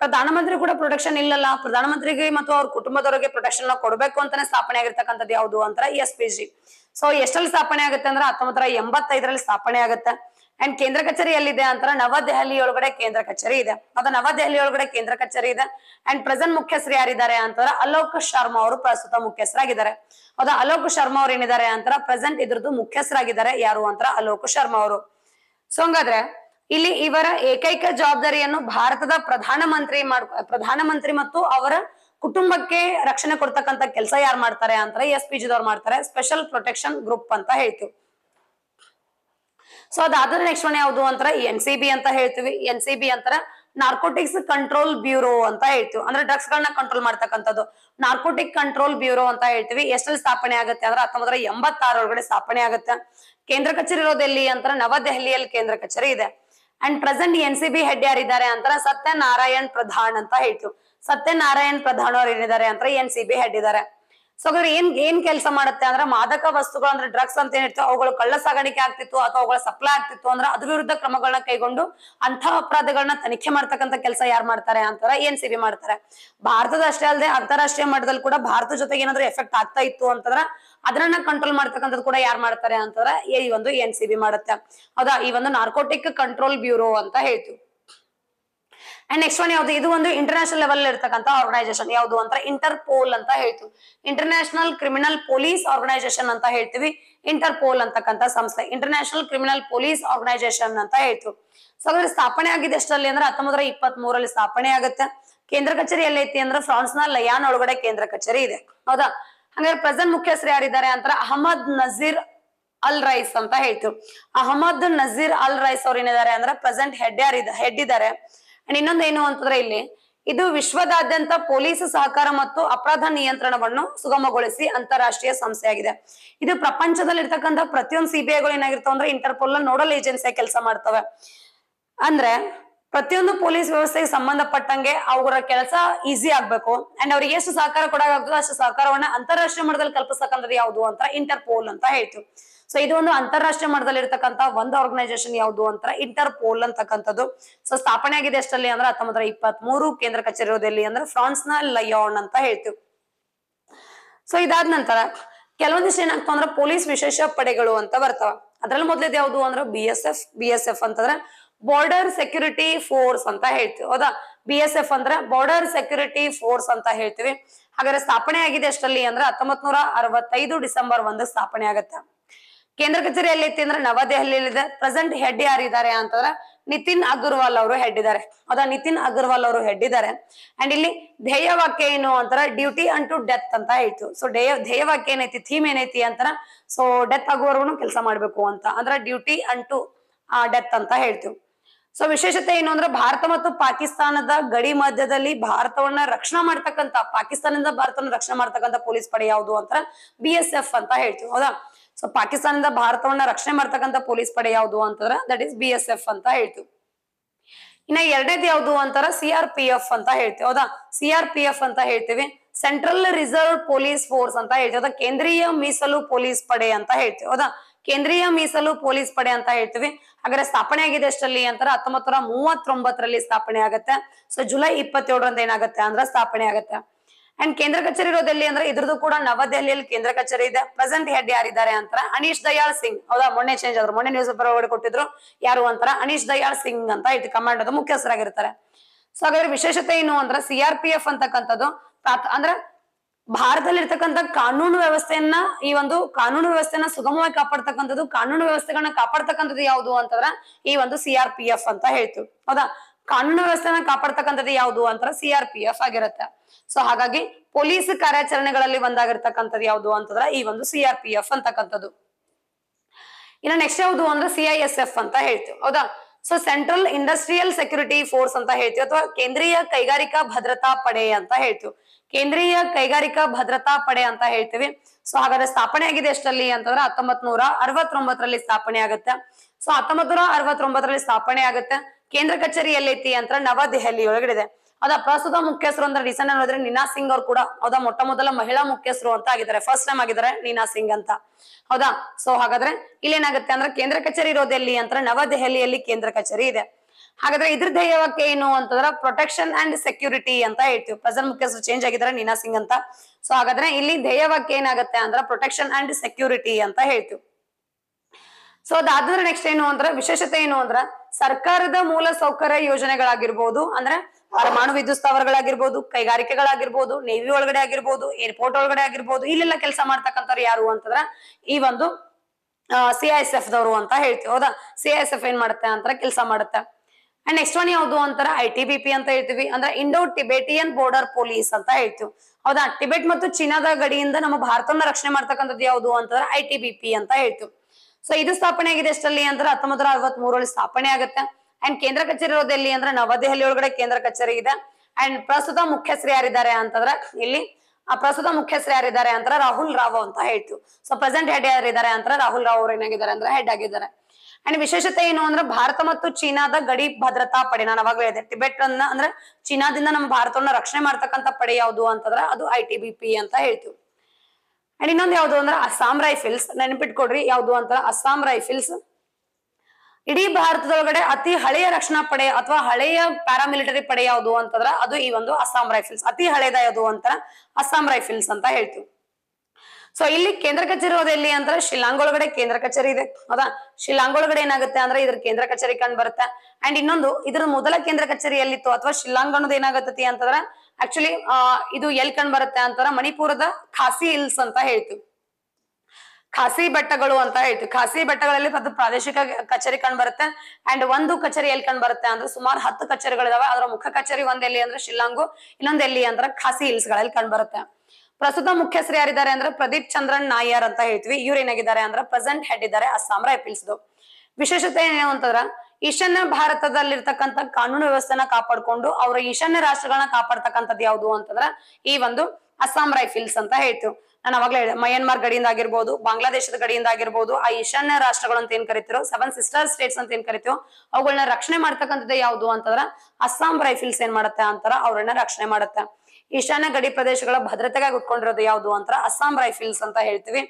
ಪ್ರಧಾನಮಂತ್ರಿ ಕೂಡ ಪ್ರೊಟೆಕ್ಷನ್ ಇಲ್ಲಲ್ಲ ಪ್ರಧಾನಮಂತ್ರಿಗೆ ಮತ್ತು ಅವ್ರ ಕುಟುಂಬದವರಿಗೆ ಪ್ರೊಟೆಕ್ಷನ್ ನ ಕೊಡಬೇಕು ಅಂತಾನೆ ಸ್ಥಾಪನೆ ಆಗಿರ್ತಕ್ಕಂಥದ್ದು ಯಾವುದು ಅಂತಾರೆ ಎಸ್ ಪಿ ಜಿ ಸೊ ಎಷ್ಟಲ್ಲಿ ಸ್ಥಾಪನೆ ಆಗುತ್ತೆ ಅಂದ್ರೆ ಹತ್ತೊಂಬತ್ತರ ಎಂಬತ್ತೈದರಲ್ಲಿ ಸ್ಥಾಪನೆ ಆಗುತ್ತೆ ಅಂಡ್ ಕೇಂದ್ರ ಕಚೇರಿ ಎಲ್ಲಿದೆ ಅಂತ ಒಳಗಡೆ ಕೇಂದ್ರ ಕಚೇರಿ ಇದೆ ಅದು ಒಳಗಡೆ ಕೇಂದ್ರ ಕಚೇರಿ ಇದೆ ಅಂಡ್ ಪ್ರೆಸೆಂಟ್ ಮುಖ್ಯಸ್ಥರು ಯಾರಿದ್ದಾರೆ ಅಂತಾರ ಅಲೋಕ್ ಶರ್ಮಾ ಅವರು ಪ್ರಸ್ತುತ ಮುಖ್ಯಸ್ಥರಾಗಿದ್ದಾರೆ ಅದ ಅಲೋಕ್ ಶರ್ಮಾ ಅವ್ರು ಏನಿದ್ದಾರೆ ಅಂತಾರ ಪ್ರೆಸೆಂಟ್ ಇದ್ರದ್ದು ಮುಖ್ಯಸ್ಥರಾಗಿದ್ದಾರೆ ಯಾರು ಅಂತ ಅಲೋಕ್ ಶರ್ಮಾ ಅವರು ಸೊ ಹಂಗಾದ್ರೆ ಇಲ್ಲಿ ಇವರ ಏಕೈಕ ಜವಾಬ್ದಾರಿಯನ್ನು ಭಾರತದ ಪ್ರಧಾನಮಂತ್ರಿ ಮಾಡ್ ಪ್ರಧಾನಮಂತ್ರಿ ಮತ್ತು ಅವರ ಕುಟುಂಬಕ್ಕೆ ರಕ್ಷಣೆ ಕೊಡ್ತಕ್ಕಂತ ಕೆಲಸ ಯಾರು ಮಾಡ್ತಾರೆ ಅಂತಾರೆ ಎಸ್ ಪಿ ಜಿದವ್ರು ಮಾಡ್ತಾರೆ ಸ್ಪೆಷಲ್ ಪ್ರೊಟೆಕ್ಷನ್ ಗ್ರೂಪ್ ಅಂತ ಹೇಳ್ತೀವಿ ಸೊ ಅದಾದ್ರೆ ನೆಕ್ಸ್ಟ್ ಒನ್ ಯಾವ್ದು ಅಂತಾರ ಎನ್ ಸಿ ಬಿ ಅಂತ ಹೇಳ್ತೀವಿ ಎನ್ ಸಿ ಬಿ ಅಂತಾರ ನಾರ್ಕೋಟಿಕ್ಸ್ ಕಂಟ್ರೋಲ್ ಬ್ಯೂರೋ ಅಂತ ಹೇಳ್ತೀವಿ ಅಂದ್ರೆ ಡ್ರಗ್ಸ್ ಗಳನ್ನ ಕಂಟ್ರೋಲ್ ಮಾಡ್ತಕ್ಕಂಥದ್ದು ನಾರ್ಕೋಟಿಕ್ ಕಂಟ್ರೋಲ್ ಬ್ಯೂರೋ ಅಂತ ಹೇಳ್ತೀವಿ ಎಷ್ಟಲ್ಲಿ ಸ್ಥಾಪನೆ ಆಗುತ್ತೆ ಅಂದ್ರೆ ಹತ್ತೊಂಬತ್ತರ ಎಂಬತ್ತಾರೊಳಗಡೆ ಸ್ಥಾಪನೆ ಆಗುತ್ತೆ ಕೇಂದ್ರ ಕಚೇರಿ ಇರೋದೆಲ್ಲಿ ಅಂತಾರ ನವದೆಹಲಿಯಲ್ಲಿ ಕೇಂದ್ರ ಕಚೇರಿ ಇದೆ and present N C B head ಯಾರಿದ್ದಾರೆ ಅಂತಾರ ಸತ್ಯನಾರಾಯಣ್ ಪ್ರಧಾನ್ ಅಂತ ಹೇಳ್ತೀವಿ ಸತ್ಯನಾರಾಯಣ್ ಪ್ರಧಾನ್ ಅವ್ರು ಏನಿದ್ದಾರೆ ಅಂತ ಎನ್ ಸಿ ಬಿ ಹೆಡ್ ಇದ್ದಾರೆ ಸೊ ಹಾಗಾದ್ರೆ ಏನ್ ಏನ್ ಕೆಲಸ ಮಾಡುತ್ತೆ ಅಂದ್ರೆ ಮಾದಕ ವಸ್ತುಗಳು ಅಂದ್ರೆ ಡ್ರಗ್ಸ್ ಅಂತ ಏನಿರ್ತವೆ ಅವುಗಳು ಕಳ್ಳ ಸಾಗಾಣಿಕೆ ಆಗ್ತಿತ್ತು ಅಥವಾ ಅವುಗಳ ಸಪ್ಲೈ ಆಗ್ತಿತ್ತು ಅಂದ್ರೆ ಅದ್ರ ವಿರುದ್ಧ ಕ್ರಮಗಳನ್ನ ಕೈಗೊಂಡು ಅಂತ ಅಪರಾಧಗಳನ್ನ ತನಿಖೆ ಮಾಡ್ತಕ್ಕಂಥ ಕೆಲಸ ಯಾರು ಮಾಡ್ತಾರೆ ಅಂತಾರೆ ಏನ್ ಸಿಬಿ ಮಾಡ್ತಾರೆ ಭಾರತದ ಅಷ್ಟೇ ಅಲ್ಲದೆ ಅಂತಾರಾಷ್ಟ್ರೀಯ ಮಟ್ಟದಲ್ಲಿ ಕೂಡ ಭಾರತ ಜೊತೆಗೆ ಏನಾದ್ರು ಎಫೆಕ್ಟ್ ಆಗ್ತಾ ಇತ್ತು ಅಂತಂದ್ರೆ ಅದನ್ನ ಕಂಟ್ರೋಲ್ ಮಾಡ್ತಕ್ಕಂಥದ್ದು ಕೂಡ ಯಾರು ಮಾಡ್ತಾರೆ ಅಂತಂದ್ರೆ ಈ ಒಂದು ಎನ್ ಸಿ ಬಿ ಮಾಡುತ್ತೆ ಹೌದಾ ಈ ಒಂದು ನಾರ್ಕೋಟಿಕ್ ಕಂಟ್ರೋಲ್ ಬ್ಯೂರೋ ಅಂತ ಹೇಳ್ತೀವಿ ಅಂಡ್ ನೆಕ್ಸ್ಟ್ ಒನ್ ಯಾವ್ದು ಇದು ಒಂದು ಇಂಟರ್ನ್ಯಾಷನಲ್ ಲೆವೆಲ್ ಇರ್ತಕ್ಕಂಥ ಆರ್ಗನೈಸೇಷನ್ ಯಾವುದು ಅಂತ ಇಂಟರ್ಪೋಲ್ ಅಂತ ಹೇಳ್ತೀವಿ ಇಂಟರ್ನ್ಯಾಷನಲ್ ಕ್ರಿಮಿನಲ್ ಪೊಲೀಸ್ ಆರ್ಗನೈಸೇಷನ್ ಅಂತ ಹೇಳ್ತೀವಿ ಇಂಟರ್ಪೋಲ್ ಅಂತಕ್ಕಂಥ ಸಂಸ್ಥೆ ಇಂಟರ್ನ್ಯಾಷನಲ್ ಕ್ರಿಮಿನಲ್ ಪೊಲೀಸ್ ಆರ್ಗನೈಸೇಷನ್ ಅಂತ ಹೇಳ್ತೀವಿ ಸೊ ಅದ್ರ ಸ್ಥಾಪನೆ ಆಗಿದೆ ಎಷ್ಟರಲ್ಲಿ ಅಂದ್ರೆ ಹತ್ತೊಂಬತ್ತರ ಇಪ್ಪತ್ತ್ ಮೂರಲ್ಲಿ ಸ್ಥಾಪನೆ ಆಗುತ್ತೆ ಕೇಂದ್ರ ಕಚೇರಿ ಐತಿ ಅಂದ್ರೆ ಫ್ರಾನ್ಸ್ ನ ಲಯಾನ್ ಒಳಗಡೆ ಕೇಂದ್ರ ಕಚೇರಿ ಇದೆ ಹೌದಾ ಹಂಗಾದ್ರೆ ಪ್ರೆಸೆಂಟ್ ಮುಖ್ಯಸ್ಥರು ಯಾರಿದ್ದಾರೆ ಅಂತ ಅಹಮದ್ ನಜೀರ್ ಅಲ್ ರೈಸ್ ಅಂತ ಹೇಳ್ತೀವಿ ಅಹಮದ್ ನಜೀರ್ ಅಲ್ ರೈಸ್ ಅವ್ರು ಏನಿದ್ದಾರೆ ಅಂದ್ರೆ ಪ್ರೆಸೆಂಟ್ ಹೆಡ್ ಯಾರ ಹೆಡ್ ಇದ್ದಾರೆ ಅಂಡ್ ಏನು ಅಂತಂದ್ರೆ ಇಲ್ಲಿ ಇದು ವಿಶ್ವದಾದ್ಯಂತ ಪೊಲೀಸ್ ಸಹಕಾರ ಮತ್ತು ಅಪರಾಧ ನಿಯಂತ್ರಣವನ್ನು ಸುಗಮಗೊಳಿಸಿ ಅಂತಾರಾಷ್ಟ್ರೀಯ ಸಂಸ್ಥೆಯಾಗಿದೆ ಇದು ಪ್ರಪಂಚದಲ್ಲಿ ಇರ್ತಕ್ಕಂಥ ಪ್ರತಿಯೊಂದು ಗಳು ಏನಾಗಿರ್ತಾವ ಅಂದ್ರೆ ಇಂಟರ್ಪೋಲ್ ನ ನೋಡಲ್ ಆಗಿ ಕೆಲಸ ಮಾಡ್ತವೆ ಅಂದ್ರೆ ಪ್ರತಿಯೊಂದು ಪೊಲೀಸ್ ವ್ಯವಸ್ಥೆಗೆ ಸಂಬಂಧಪಟ್ಟಂಗೆ ಅವರ ಕೆಲಸ ಈಸಿ ಆಗ್ಬೇಕು ಅಂಡ್ ಅವ್ರಿಗೆ ಎಷ್ಟು ಸಹಕಾರ ಕೊಡೋಕ್ಕಾಗ್ತದೆ ಅಷ್ಟು ಸಹಕಾರವನ್ನ ಅಂತಾರಾಷ್ಟ್ರೀಯ ಮಟ್ಟದಲ್ಲಿ ಕಲ್ಪಿಸ್ತಕ್ಕಂಥದ್ದು ಯಾವುದು ಅಂತ ಇಂಟರ್ಪೋಲ್ ಅಂತ ಹೇಳ್ತೀವಿ ಸೊ ಇದು ಒಂದು ಅಂತಾರಾಷ್ಟ್ರೀಯ ಮಟ್ಟದಲ್ಲಿ ಇರತಕ್ಕಂತ ಒಂದು ಆರ್ಗನೈಸೇಷನ್ ಯಾವುದು ಅಂತ ಇಂಟರ್ ಪೋಲ್ ಅಂತಕ್ಕಂಥದ್ದು ಸೊ ಸ್ಥಾಪನೆ ಆಗಿದೆ ಎಷ್ಟಲ್ಲಿ ಅಂದ್ರೆ ಹತ್ತೊಂಬತ್ತರ ಇಪ್ಪತ್ ಮೂರು ಕೇಂದ್ರ ಕಚೇರಿ ಇರೋದಲ್ಲಿ ಅಂದ್ರೆ ಫ್ರಾನ್ಸ್ ನ ಲಯೋನ್ ಅಂತ ಹೇಳ್ತೀವಿ ಸೊ ಇದಾದ ನಂತರ ಕೆಲವೊಂದಿಷ್ಟು ಏನಾಗ್ತಾವ ಅಂದ್ರೆ ಪೊಲೀಸ್ ವಿಶೇಷ ಪಡೆಗಳು ಅಂತ ಬರ್ತಾವ ಅದ್ರಲ್ಲಿ ಮೊದಲೇದ್ ಯಾವ್ದು ಅಂದ್ರೆ B S F B S F ಅಂತಂದ್ರೆ ಬಾರ್ಡರ್ ಸೆಕ್ಯೂರಿಟಿ ಫೋರ್ಸ್ ಅಂತ ಹೇಳ್ತೀವಿ ಹೌದಾ ಬಿ ಎಸ್ ಎಫ್ ಅಂದ್ರೆ ಬಾರ್ಡರ್ ಸೆಕ್ಯೂರಿಟಿ ಫೋರ್ಸ್ ಅಂತ ಹೇಳ್ತೀವಿ ಹಾಗಾದ್ರೆ ಸ್ಥಾಪನೆ ಆಗಿದೆ ಅಷ್ಟಲ್ಲಿ ಅಂದ್ರೆ ಹತ್ತೊಂಬತ್ ನೂರ ಅರವತ್ತೈದು ಡಿಸೆಂಬರ್ ಒಂದು ಸ್ಥಾಪನೆ ಆಗತ್ತೆ ಕೇಂದ್ರ ಕಚೇರಿಯಲ್ಲಿ ಐತಿ ಅಂದ್ರೆ ನವದೆಹಲಿಯಲ್ಲಿದೆ ಪ್ರೆಸೆಂಟ್ ಹೆಡ್ ಯಾರಿದ್ದಾರೆ ಅಂತಂದ್ರ ನಿತಿನ್ ಅಗರ್ವಾಲ್ ಅವರು ಹೆಡ್ ಇದ್ದಾರೆ ಅದ ನಿತಿನ್ ಅಗರ್ವಾಲ್ ಅವರು ಹೆಡ್ ಇದ್ದಾರೆ ಅಂಡ್ ಇಲ್ಲಿ ಧ್ಯೇಯ ವಾಕ್ಯ ಏನು ಅಂತಾರ ಡ್ಯೂಟಿ ಅನ್ ಟು ಡೆತ್ ಅಂತ ಹೇಳ್ತೀವಿ ಸೊ ಧ್ಯೇಯ ಧ್ಯೇಯ ವಾಕ್ಯ ಏನೈತಿ ಥೀಮ್ ಏನೈತಿ ಅಂತಾರ ಸೊ ಡೆತ್ ಆಗುವವರೆಗೂ ಕೆಲಸ ಮಾಡ್ಬೇಕು ಅಂತ ಅಂದ್ರ ಡ್ಯೂಟಿ ಅನ್ ಟು ಡೆತ್ ಅಂತ ಹೇಳ್ತೀವಿ ಸೊ ವಿಶೇಷತೆ ಏನು ಅಂದ್ರೆ ಭಾರತ ಮತ್ತು ಪಾಕಿಸ್ತಾನದ ಗಡಿ ಮಧ್ಯದಲ್ಲಿ ಭಾರತವನ್ನ ರಕ್ಷಣಾ ಮಾಡ್ತಕ್ಕಂತ ಪಾಕಿಸ್ತಾನದಿಂದ ಭಾರತವನ್ನ ರಕ್ಷಣಾ ಮಾಡ್ತಕ್ಕಂತ ಪೊಲೀಸ್ ಪಡೆ ಯಾವುದು ಅಂತ ಬಿ ಎಫ್ ಅಂತ ಹೇಳ್ತೀವಿ ಹೌದಾ ಸೊ ಪಾಕಿಸ್ತಾನದ ಭಾರತವನ್ನ ರಕ್ಷಣೆ ಮಾಡ್ತಕ್ಕಂತ ಪೊಲೀಸ್ ಪಡೆ ಯಾವುದು ಅಂತಂದ್ರೆ that is B S F ಅಂತ ಹೇಳ್ತೀವಿ ಇನ್ನ ಎರಡನೇದ್ ಯಾವುದು ಅಂತಾರ ಸಿ ಆರ್ ಪಿ ಎಫ್ ಅಂತ ಹೇಳ್ತೀವಿ ಹೌದಾ ಸಿ ಆರ್ ಪಿ ಎಫ್ ಅಂತ ಹೇಳ್ತೀವಿ ಸೆಂಟ್ರಲ್ ರಿಸರ್ವ್ ಪೊಲೀಸ್ ಫೋರ್ಸ್ ಅಂತ ಹೇಳ್ತೀವಿ ಅದ ಕೇಂದ್ರೀಯ ಮೀಸಲು ಪೊಲೀಸ್ ಪಡೆ ಅಂತ ಹೇಳ್ತೀವಿ ಹೌದಾ ಕೇಂದ್ರೀಯ ಮೀಸಲು ಪೊಲೀಸ್ ಪಡೆ ಅಂತ ಹೇಳ್ತೀವಿ ಹಾಗಾದ್ರೆ ಸ್ಥಾಪನೆ ಆಗಿದೆ ಅಷ್ಟರಲ್ಲಿ ಅಂತಾರ ಹತ್ತೊಂಬತ್ತು ನೂರ ಮೂವತ್ತೊಂಬತ್ತರಲ್ಲಿ ಸ್ಥಾಪನೆ ಆಗತ್ತೆ ಸೊ ಜುಲೈ ಇಪ್ಪತ್ತೇಳರಂದ ಏನಾಗತ್ತೆ ಅಂದ್ರ ಸ್ಥಾಪನೆ ಆಗತ್ತೆ ಅಂಡ್ ಕೇಂದ್ರ ಕಚೇರಿ ಇರೋದಲ್ಲಿ ಅಂದ್ರೆ ಇದ್ರದ್ದು ಕೂಡ ನವದೆಹಲಿಯಲ್ಲಿ ಕೇಂದ್ರ ಕಚೇರಿ ಇದೆ ಪ್ರೆಸೆಂಟ್ ಹೆಡ್ ಯಾರಿದ್ದಾರೆ ಅಂತರ ಅನೀಶ್ ದಯಾಳ್ ಸಿಂಗ್ ಹೌದಾ ಮೊನ್ನೆ ಚೇಂಜ್ ಆದ್ರು ಮೊನ್ನೆ ನ್ಯೂಸ್ ಪೇಪರ್ ಒಳಗಡೆ ಕೊಟ್ಟಿದ್ರು ಯಾರು ಅಂತರ ಅನೀಶ್ ದಯಾಳ್ ಸಿಂಗ್ ಅಂತ ಇಟ್ ಕಮಾಂಡ್ ಅದು ಮುಖ್ಯಸ್ಥರಾಗಿರ್ತಾರೆ ಸೊ ಹಾಗಾದ್ರೆ ವಿಶೇಷತೆ ಏನು ಅಂದ್ರೆ ಸಿಆರ್ ಪಿ ಎಫ್ ಅಂತಕ್ಕಂಥದ್ದು ಅಂದ್ರೆ ಭಾರತದಲ್ಲಿ ಇರ್ತಕ್ಕಂಥ ಕಾನೂನು ವ್ಯವಸ್ಥೆಯನ್ನ ಈ ಒಂದು ಕಾನೂನು ವ್ಯವಸ್ಥೆಯನ್ನ ಸುಗಮವಾಗಿ ಕಾಪಾಡ್ತಕ್ಕಂಥದ್ದು ಕಾನೂನು ವ್ಯವಸ್ಥೆಗಳನ್ನ ಕಾಪಾಡ್ತಕ್ಕಂಥದ್ದು ಯಾವುದು ಅಂತಂದ್ರ ಈ ಒಂದು ಸಿಆರ್ ಅಂತ ಹೇಳ್ತೀವಿ ಹೌದಾ ಕಾನೂನು ವ್ಯವಸ್ಥೆನ ಕಾಪಾಡ್ತಕ್ಕಂಥದ್ದು ಯಾವುದು ಅಂತಾರೆ ಸಿ ಆರ್ ಪಿ ಎಫ್ ಆಗಿರುತ್ತೆ ಸೊ ಹಾಗಾಗಿ ಪೊಲೀಸ್ ಕಾರ್ಯಾಚರಣೆಗಳಲ್ಲಿ ಒಂದಾಗಿರ್ತಕ್ಕಂಥದ್ದು ಯಾವುದು ಅಂತಂದ್ರೆ ಈ ಒಂದು ಸಿ ಆರ್ ಪಿ ಎಫ್ ಅಂತಕ್ಕಂಥದ್ದು ಇನ್ನು ನೆಕ್ಸ್ಟ್ ಯಾವುದು ಅಂದ್ರೆ ಸಿ ಐ ಎಸ್ ಎಫ್ ಅಂತ ಹೇಳ್ತೀವಿ ಹೌದಾ so central industrial security force ಅಂತ ಹೇಳ್ತೀವಿ ಅಥವಾ ಕೇಂದ್ರೀಯ ಕೈಗಾರಿಕಾ ಭದ್ರತಾ ಪಡೆ ಅಂತ ಹೇಳ್ತೀವಿ ಕೇಂದ್ರೀಯ ಕೈಗಾರಿಕಾ ಭದ್ರತಾ ಪಡೆ ಅಂತ ಹೇಳ್ತೀವಿ ಸೊ ಹಾಗಾದ್ರೆ ಸ್ಥಾಪನೆ ಆಗಿದೆ ಎಷ್ಟಲ್ಲಿ ಅಂತಂದ್ರೆ ಹತ್ತೊಂಬತ್ ನೂರ ಅರವತ್ತೊಂಬತ್ತರಲ್ಲಿ ಸ್ಥಾಪನೆ ಆಗುತ್ತೆ ಸೊ ಹತ್ತೊಂಬತ್ ನೂರ ಅರವತ್ತೊಂಬತ್ತರಲ್ಲಿ ಸ್ಥಾಪನೆ ಆಗುತ್ತೆ ಕೇಂದ್ರ ಕಚೇರಿ ಎಲ್ಲೈತಿ ಅಂತ ನವದೆಹಲಿ ಒಳಗಡೆ ಇದೆ ಅದ ಪ್ರಸ್ತುತ ಮುಖ್ಯಸ್ಥರು ಅಂದ್ರೆ ರೀಸನ್ ಹೋದ್ರೆ ನೀನಾ ಸಿಂಗ್ ಅವ್ರು ಕೂಡ ಹೌದಾ ಮೊಟ್ಟ ಮೊದಲ ಮಹಿಳಾ ಮುಖ್ಯಸ್ಥರು ಅಂತ ಆಗಿದ್ದಾರೆ ಫಸ್ಟ್ ಟೈಮ್ ಆಗಿದ್ದಾರೆ ನೀನಾ ಸಿಂಗ್ ಅಂತ ಹೌದಾ ಸೊ ಹಾಗಾದ್ರೆ ಏನಾಗುತ್ತೆ ಅಂದ್ರೆ ಕೇಂದ್ರ ಕಚೇರಿ ಇರೋದೆಲ್ಲಿ ಅಂತ ನವದೆಹಲಿಯಲ್ಲಿ ಕೇಂದ್ರ ಕಚೇರಿ ಇದೆ ಹಾಗಾದ್ರೆ ಇದ್ರ ಧ್ಯೇಯವಾಕ್ಯ ಏನು ಅಂತಂದ್ರೆ ಪ್ರೊಟೆಕ್ಷನ್ ಅಂಡ್ ಸೆಕ್ಯೂರಿಟಿ ಅಂತ ಹೇಳ್ತೀವಿ ಪ್ರೆಸೆಂಟ್ ಮುಖ್ಯಸ್ಥರು ಚೇಂಜ್ ಆಗಿದ್ದಾರೆ ನೀನಾ ಸಿಂಗ್ ಅಂತ ಸೊ ಹಾಗಾದ್ರೆ ಇಲ್ಲಿ ಧ್ಯೇಯವಾಕ್ಯ ಏನಾಗುತ್ತೆ ಅಂದ್ರೆ ಪ್ರೊಟೆಕ್ಷನ್ ಅಂಡ್ ಸೆಕ್ಯೂರಿಟಿ ಅಂತ ಹೇಳ್ತೀವಿ ಸೊ ಅದಾದ್ರೆ ನೆಕ್ಸ್ಟ್ ಏನು ಅಂದ್ರೆ ವಿಶೇಷತೆ ಏನು ಅಂದ್ರೆ ಸರ್ಕಾರದ ಮೂಲ ಸೌಕರ್ಯ ಯೋಜನೆಗಳಾಗಿರ್ಬೋದು ಅಂದ್ರೆ ಪರಮಾಣು ವಿದ್ಯುತ್ ಸ್ಥಾವರಗಳಾಗಿರ್ಬೋದು ಕೈಗಾರಿಕೆಗಳಾಗಿರ್ಬೋದು ನೇವಿ ಒಳಗಡೆ ಆಗಿರ್ಬೋದು ಏರ್ಪೋರ್ಟ್ ಒಳಗಡೆ ಆಗಿರ್ಬೋದು ಇಲ್ಲೆಲ್ಲ ಕೆಲಸ ಮಾಡ್ತಕ್ಕಂಥವ್ರು ಯಾರು ಅಂತಂದ್ರ ಈ ಒಂದು ಸಿ ಐ ಎಸ್ ಎಫ್ ದವರು ಅಂತ ಹೇಳ್ತೀವಿ ಹೌದಾ ಸಿ ಐ ಎಸ್ ಎಫ್ ಏನ್ ಮಾಡುತ್ತೆ ಅಂತಾರ ಕೆಲಸ ಮಾಡುತ್ತೆ ಅಂಡ್ ನೆಕ್ಸ್ಟ್ ಒನ್ ಯಾವ್ದು ಅಂತಾರ ಐ ಟಿ ಬಿ ಪಿ ಅಂತ ಹೇಳ್ತೀವಿ ಅಂದ್ರೆ ಇಂಡೋ ಟಿಬೆಟಿಯನ್ ಬೋರ್ಡರ್ ಪೊಲೀಸ್ ಅಂತ ಹೇಳ್ತೀವಿ ಹೌದಾ ಟಿಬೆಟ್ ಮತ್ತು ಚೀನಾದ ಗಡಿಯಿಂದ ನಮ್ಮ ಭಾರತವನ್ನ ರಕ್ಷಣೆ ಮಾಡ್ತಕ್ಕಂಥದ್ದು ಯಾವ್ದು ಅಂತಂದ್ರೆ ಐ ಟಿ ಬಿ ಪಿ ಅಂತ ಹೇಳ್ತೀವಿ ಸೊ ಇದು ಸ್ಥಾಪನೆ ಆಗಿದೆ ಎಷ್ಟಲ್ಲಿ ಅಂದ್ರೆ ಹತ್ತೊಂಬತ್ತು ನೂರ ಅರವತ್ ಮೂರಲ್ಲಿ ಸ್ಥಾಪನೆ ಆಗುತ್ತೆ ಅಂಡ್ ಕೇಂದ್ರ ಕಚೇರಿ ಇರೋದು ಎಲ್ಲಿ ಅಂದ್ರೆ ನವದೆಹಲಿ ಒಳಗಡೆ ಕೇಂದ್ರ ಕಚೇರಿ ಇದೆ ಅಂಡ್ ಪ್ರಸ್ತುತ ಮುಖ್ಯಸ್ಥರು ಯಾರಿದ್ದಾರೆ ಅಂತಂದ್ರೆ ಇಲ್ಲಿ ಪ್ರಸ್ತುತ ಮುಖ್ಯಸ್ಥರು ಯಾರಿದ್ದಾರೆ ಅಂತ ರಾಹುಲ್ ರಾವ್ ಅಂತ ಹೇಳ್ತೀವಿ ಸೊ ಪ್ರೆಸೆಂಟ್ ಹೆಡ್ ಯಾರಿದ್ದಾರೆ ಅಂತ ರಾಹುಲ್ ರಾವ್ ಅವ್ರು ಏನಾಗಿದ್ದಾರೆ ಅಂದ್ರೆ ಹೆಡ್ ಆಗಿದ್ದಾರೆ ಅಂಡ್ ವಿಶೇಷತೆ ಏನು ಅಂದ್ರೆ ಭಾರತ ಮತ್ತು ಚೀನಾದ ಗಡಿ ಭದ್ರತಾ ಪಡೆ ನಾನು ಅವಾಗ ಹೇಳಿದೆ ಟಿಬೆಟ್ ಅನ್ನ ಅಂದ್ರೆ ಚೀನಾದಿಂದ ನಮ್ಮ ಭಾರತವನ್ನ ರಕ್ಷಣೆ ಮಾಡ್ತಕ್ಕಂತ ಪಡೆ ಯಾವುದು ಅಂತಂದ್ರೆ ಅದು ಐ ಅಂತ ಹೇಳ್ತೀವಿ ಅಂಡ್ ಇನ್ನೊಂದು ಯಾವುದು ಅಂದ್ರೆ ಅಸ್ಸಾಂ ರೈಫಲ್ಸ್ ನೆನಪಿಟ್ಕೊಡ್ರಿ ಯಾವುದು ಅಂತ ಅಸ್ಸಾಂ ರೈಫಲ್ಸ್ ಇಡೀ ಭಾರತದೊಳಗಡೆ ಅತಿ ಹಳೆಯ ರಕ್ಷಣಾ ಪಡೆ ಅಥವಾ ಹಳೆಯ ಪ್ಯಾರಾಮಿಲಿಟರಿ ಪಡೆ ಯಾವುದು ಅಂತಂದ್ರ ಅದು ಈ ಒಂದು ಅಸ್ಸಾಂ ರೈಫಲ್ಸ್ ಅತಿ ಹಳೆಯದ ಯಾವುದು ಅಂತ ಅಸ್ಸಾಂ ರೈಫಲ್ಸ್ ಅಂತ ಹೇಳ್ತೀವಿ ಸೊ ಇಲ್ಲಿ ಕೇಂದ್ರ ಕಚೇರಿ ಹೋದ ಎಲ್ಲಿ ಅಂದ್ರೆ ಶಿಲಾಂಗ್ ಒಳಗಡೆ ಕೇಂದ್ರ ಕಚೇರಿ ಇದೆ ಹೌದಾ ಶಿಲಾಂಗ್ ಒಳಗಡೆ ಏನಾಗುತ್ತೆ ಅಂದ್ರೆ ಇದ್ರ ಕೇಂದ್ರ ಕಚೇರಿ ಕಂಡು ಬರುತ್ತೆ ಅಂಡ್ ಇನ್ನೊಂದು ಇದ್ರ ಮೊದಲ ಕೇಂದ್ರ ಕಚೇರಿ ಎಲ್ಲಿತ್ತು ಅಥವಾ ಶಿಲಾಂಗ್ ಅನ್ನೋದು ಏನಾಗತ್ತೆ ಅಂತಂದ್ರ ಆಕ್ಚುಲಿ ಇದು ಎಲ್ಲಿ ಕಂಡ್ ಬರುತ್ತೆ ಅಂತಾರ ಮಣಿಪುರದ ಖಾಸಿ ಹಿಲ್ಸ್ ಅಂತ ಹೇಳ್ತೀವಿ ಖಾಸಿ ಬೆಟ್ಟಗಳು ಅಂತ ಹೇಳ್ತೀವಿ ಖಾಸಿ ಬೆಟ್ಟಗಳಲ್ಲಿ ಅದು ಪ್ರಾದೇಶಿಕ ಕಚೇರಿ ಕಂಡು ಬರುತ್ತೆ ಅಂಡ್ ಒಂದು ಕಚೇರಿ ಎಲ್ಲಿ ಕಂಡು ಬರುತ್ತೆ ಅಂದ್ರೆ ಸುಮಾರು ಹತ್ತು ಕಚೇರಿಗಳಿದಾವೆ ಅದರ ಮುಖ್ಯ ಕಚೇರಿ ಒಂದ್ ಎಲ್ಲಿ ಅಂದ್ರೆ ಶಿಲ್ಲಾಂಗು ಇನ್ನೊಂದ್ ಎಲ್ಲಿ ಅಂದ್ರೆ ಖಾಸಿ ಹಿಲ್ಸ್ ಗಳಲ್ಲಿ ಕಂಡು ಬರುತ್ತೆ ಪ್ರಸ್ತುತ ಮುಖ್ಯಸ್ಥರು ಯಾರಿದ್ದಾರೆ ಅಂದ್ರೆ ಪ್ರದೀಪ್ ಚಂದ್ರನ್ ನಾಯರ್ ಅಂತ ಹೇಳ್ತೀವಿ ಇವ್ರು ಏನಾಗಿದ್ದಾರೆ ಅಂದ್ರೆ ಪ್ರೆಸೆಂಟ್ ಹೆಡ್ ಇದ್ದಾರೆ ಅಸ್ಸಾಂ ರೈಫಲ್ಸ್ದು ವಿಶೇಷತೆ ಏನೇನು ಅಂತಂದ್ರ ಈಶಾನ್ಯ ಭಾರತದಲ್ಲಿರ್ತಕ್ಕಂಥ ಕಾನೂನು ವ್ಯವಸ್ಥೆನ ಕಾಪಾಡ್ಕೊಂಡು ಅವರ ಈಶಾನ್ಯ ರಾಷ್ಟ್ರಗಳನ್ನ ಕಾಪಾಡ್ತಕ್ಕಂಥದ್ದು ಯಾವುದು ಅಂತಂದ್ರ ಈ ಒಂದು ಅಸ್ಸಾಂ ರೈಫಲ್ಸ್ ಅಂತ ಹೇಳ್ತೀವಿ ನಾನು ಅವಾಗಲೇ ಹೇಳಿದೆ ಮಯನ್ಮಾರ್ ಗಡಿಯಿಂದ ಆಗಿರ್ಬೋದು ಬಾಂಗ್ಲಾದೇಶದ ಗಡಿಯಿಂದ ಆಗಿರ್ಬೋದು ಆ ಈಶಾನ್ಯ ರಾಷ್ಟ್ರಗಳು ಅಂತ ಏನ್ ಕರಿತಿರೋ ಸೆವೆನ್ ಸಿಸ್ಟರ್ ಸ್ಟೇಟ್ಸ್ ಅಂತ ಏನ್ ಕರಿತೀವೋ ಅವುಗಳನ್ನ ರಕ್ಷಣೆ ಮಾಡ್ತಕ್ಕಂಥದ್ದು ಯಾವುದು ಅಂತಂದ್ರ ಅಸ್ಸಾಂ ರೈಫಲ್ಸ್ ಏನ್ ಮಾಡುತ್ತೆ ಅಂತಾರ ಅವ್ರನ್ನ ರಕ್ಷಣೆ ಮಾಡುತ್ತೆ ಈಶಾನ್ಯ ಗಡಿ ಪ್ರದೇಶಗಳ ಭದ್ರತೆಗಾಗಿ ಉಟ್ಕೊಂಡಿರೋದು ಯಾವುದು ಅಂತ ಅಸ್ಸಾಂ ರೈಫಲ್ಸ್ ಅಂತ ಹೇಳ್ತೀವಿ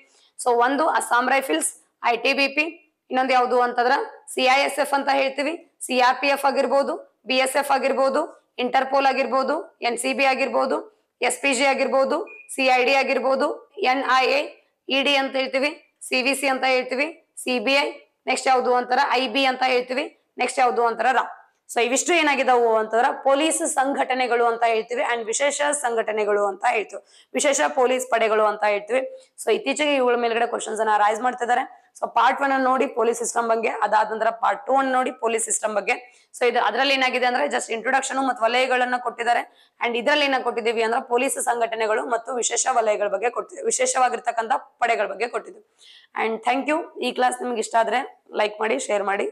ಸೊ ಒಂದು Assam rifles I T B P ಇನ್ನೊಂದು ಯಾವುದು ಅಂತಂದ್ರ ಸಿ ಐ ಎಸ್ ಎಫ್ ಅಂತ ಹೇಳ್ತೀವಿ ಸಿ ಆರ್ ಪಿ ಎಫ್ ಆಗಿರ್ಬೋದು ಬಿ ಎಸ್ ಎಫ್ ಆಗಿರ್ಬೋದು ಇಂಟರ್ಪೋಲ್ ಆಗಿರ್ಬೋದು ಎನ್ ಸಿ ಬಿ ಆಗಿರ್ಬೋದು ಎಸ್ ಪಿ ಜಿ ಆಗಿರ್ಬೋದು ಸಿ ಐ ಡಿ ಆಗಿರ್ಬೋದು ಎನ್ ಐ ಎ ಇಡಿ ಅಂತ ಹೇಳ್ತೀವಿ ಸಿ ವಿ ಸಿ ಅಂತ ಹೇಳ್ತೀವಿ ಸಿ ಬಿ ಐ ನೆಕ್ಸ್ಟ್ ಯಾವುದು ಅಂತಾರ ಐ ಬಿ ಅಂತ ಹೇಳ್ತೀವಿ ನೆಕ್ಸ್ಟ್ ಯಾವುದು ಅಂತಾರ ರಾ ಸೊ ಇವಿಷ್ಟು ಏನಾಗಿದಾವು ಅಂತಂದ್ರ ಪೊಲೀಸ್ ಸಂಘಟನೆಗಳು ಅಂತ ಹೇಳ್ತೀವಿ ಅಂಡ್ ವಿಶೇಷ ಸಂಘಟನೆಗಳು ಅಂತ ಹೇಳ್ತೀವಿ ವಿಶೇಷ ಪೊಲೀಸ್ ಪಡೆಗಳು ಅಂತ ಹೇಳ್ತೀವಿ ಸೊ ಇತ್ತೀಚೆಗೆ ಇವುಗಳ ಮೇಲ್ಗಡೆ ಕ್ವಶನ್ಸ್ ಅನ್ನ ರೈಸ್ ಮಾಡ್ತಿದ್ದಾರೆ ಸೊ ಪಾರ್ಟ್ ಒನ್ ನೋಡಿ ಪೊಲೀಸ್ ಸಿಸ್ಟಮ್ ಬಗ್ಗೆ ಅದಾದ ನಂತರ ಪಾರ್ಟ್ ಟೂ ಅನ್ನು ನೋಡಿ ಪೊಲೀಸ್ ಸಿಸ್ಟಮ್ ಬಗ್ಗೆ ಸೊ ಇದು ಅದರಲ್ಲಿ ಏನಾಗಿದೆ ಅಂದ್ರೆ ಜಸ್ಟ್ ಇಂಟ್ರೊಡಕ್ಷನ್ ಮತ್ತು ವಲಯಗಳನ್ನ ಕೊಟ್ಟಿದ್ದಾರೆ ಅಂಡ್ ಇದರಲ್ಲಿ ಏನ ಕೊಟ್ಟಿದ್ದೀವಿ ಅಂದ್ರೆ ಪೊಲೀಸ್ ಸಂಘಟನೆಗಳು ಮತ್ತು ವಿಶೇಷ ವಲಯಗಳ ಬಗ್ಗೆ ಕೊಟ್ಟಿದ್ದೀವಿ ವಿಶೇಷವಾಗಿರ್ತಕ್ಕಂಥ ಪಡೆಗಳ ಬಗ್ಗೆ ಕೊಟ್ಟಿದ್ದೀವಿ ಅಂಡ್ ಥ್ಯಾಂಕ್ ಯು ಈ ಕ್ಲಾಸ್ ನಿಮ್ಗೆ ಇಷ್ಟ ಆದ್ರೆ ಲೈಕ್ ಮಾಡಿ ಶೇರ್ ಮಾಡಿ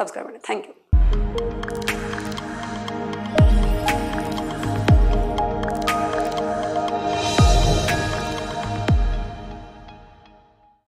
ಸಬ್ಸ್ಕ್ರೈಬ್ ಮಾಡಿ ಥ್ಯಾಂಕ್ ಯು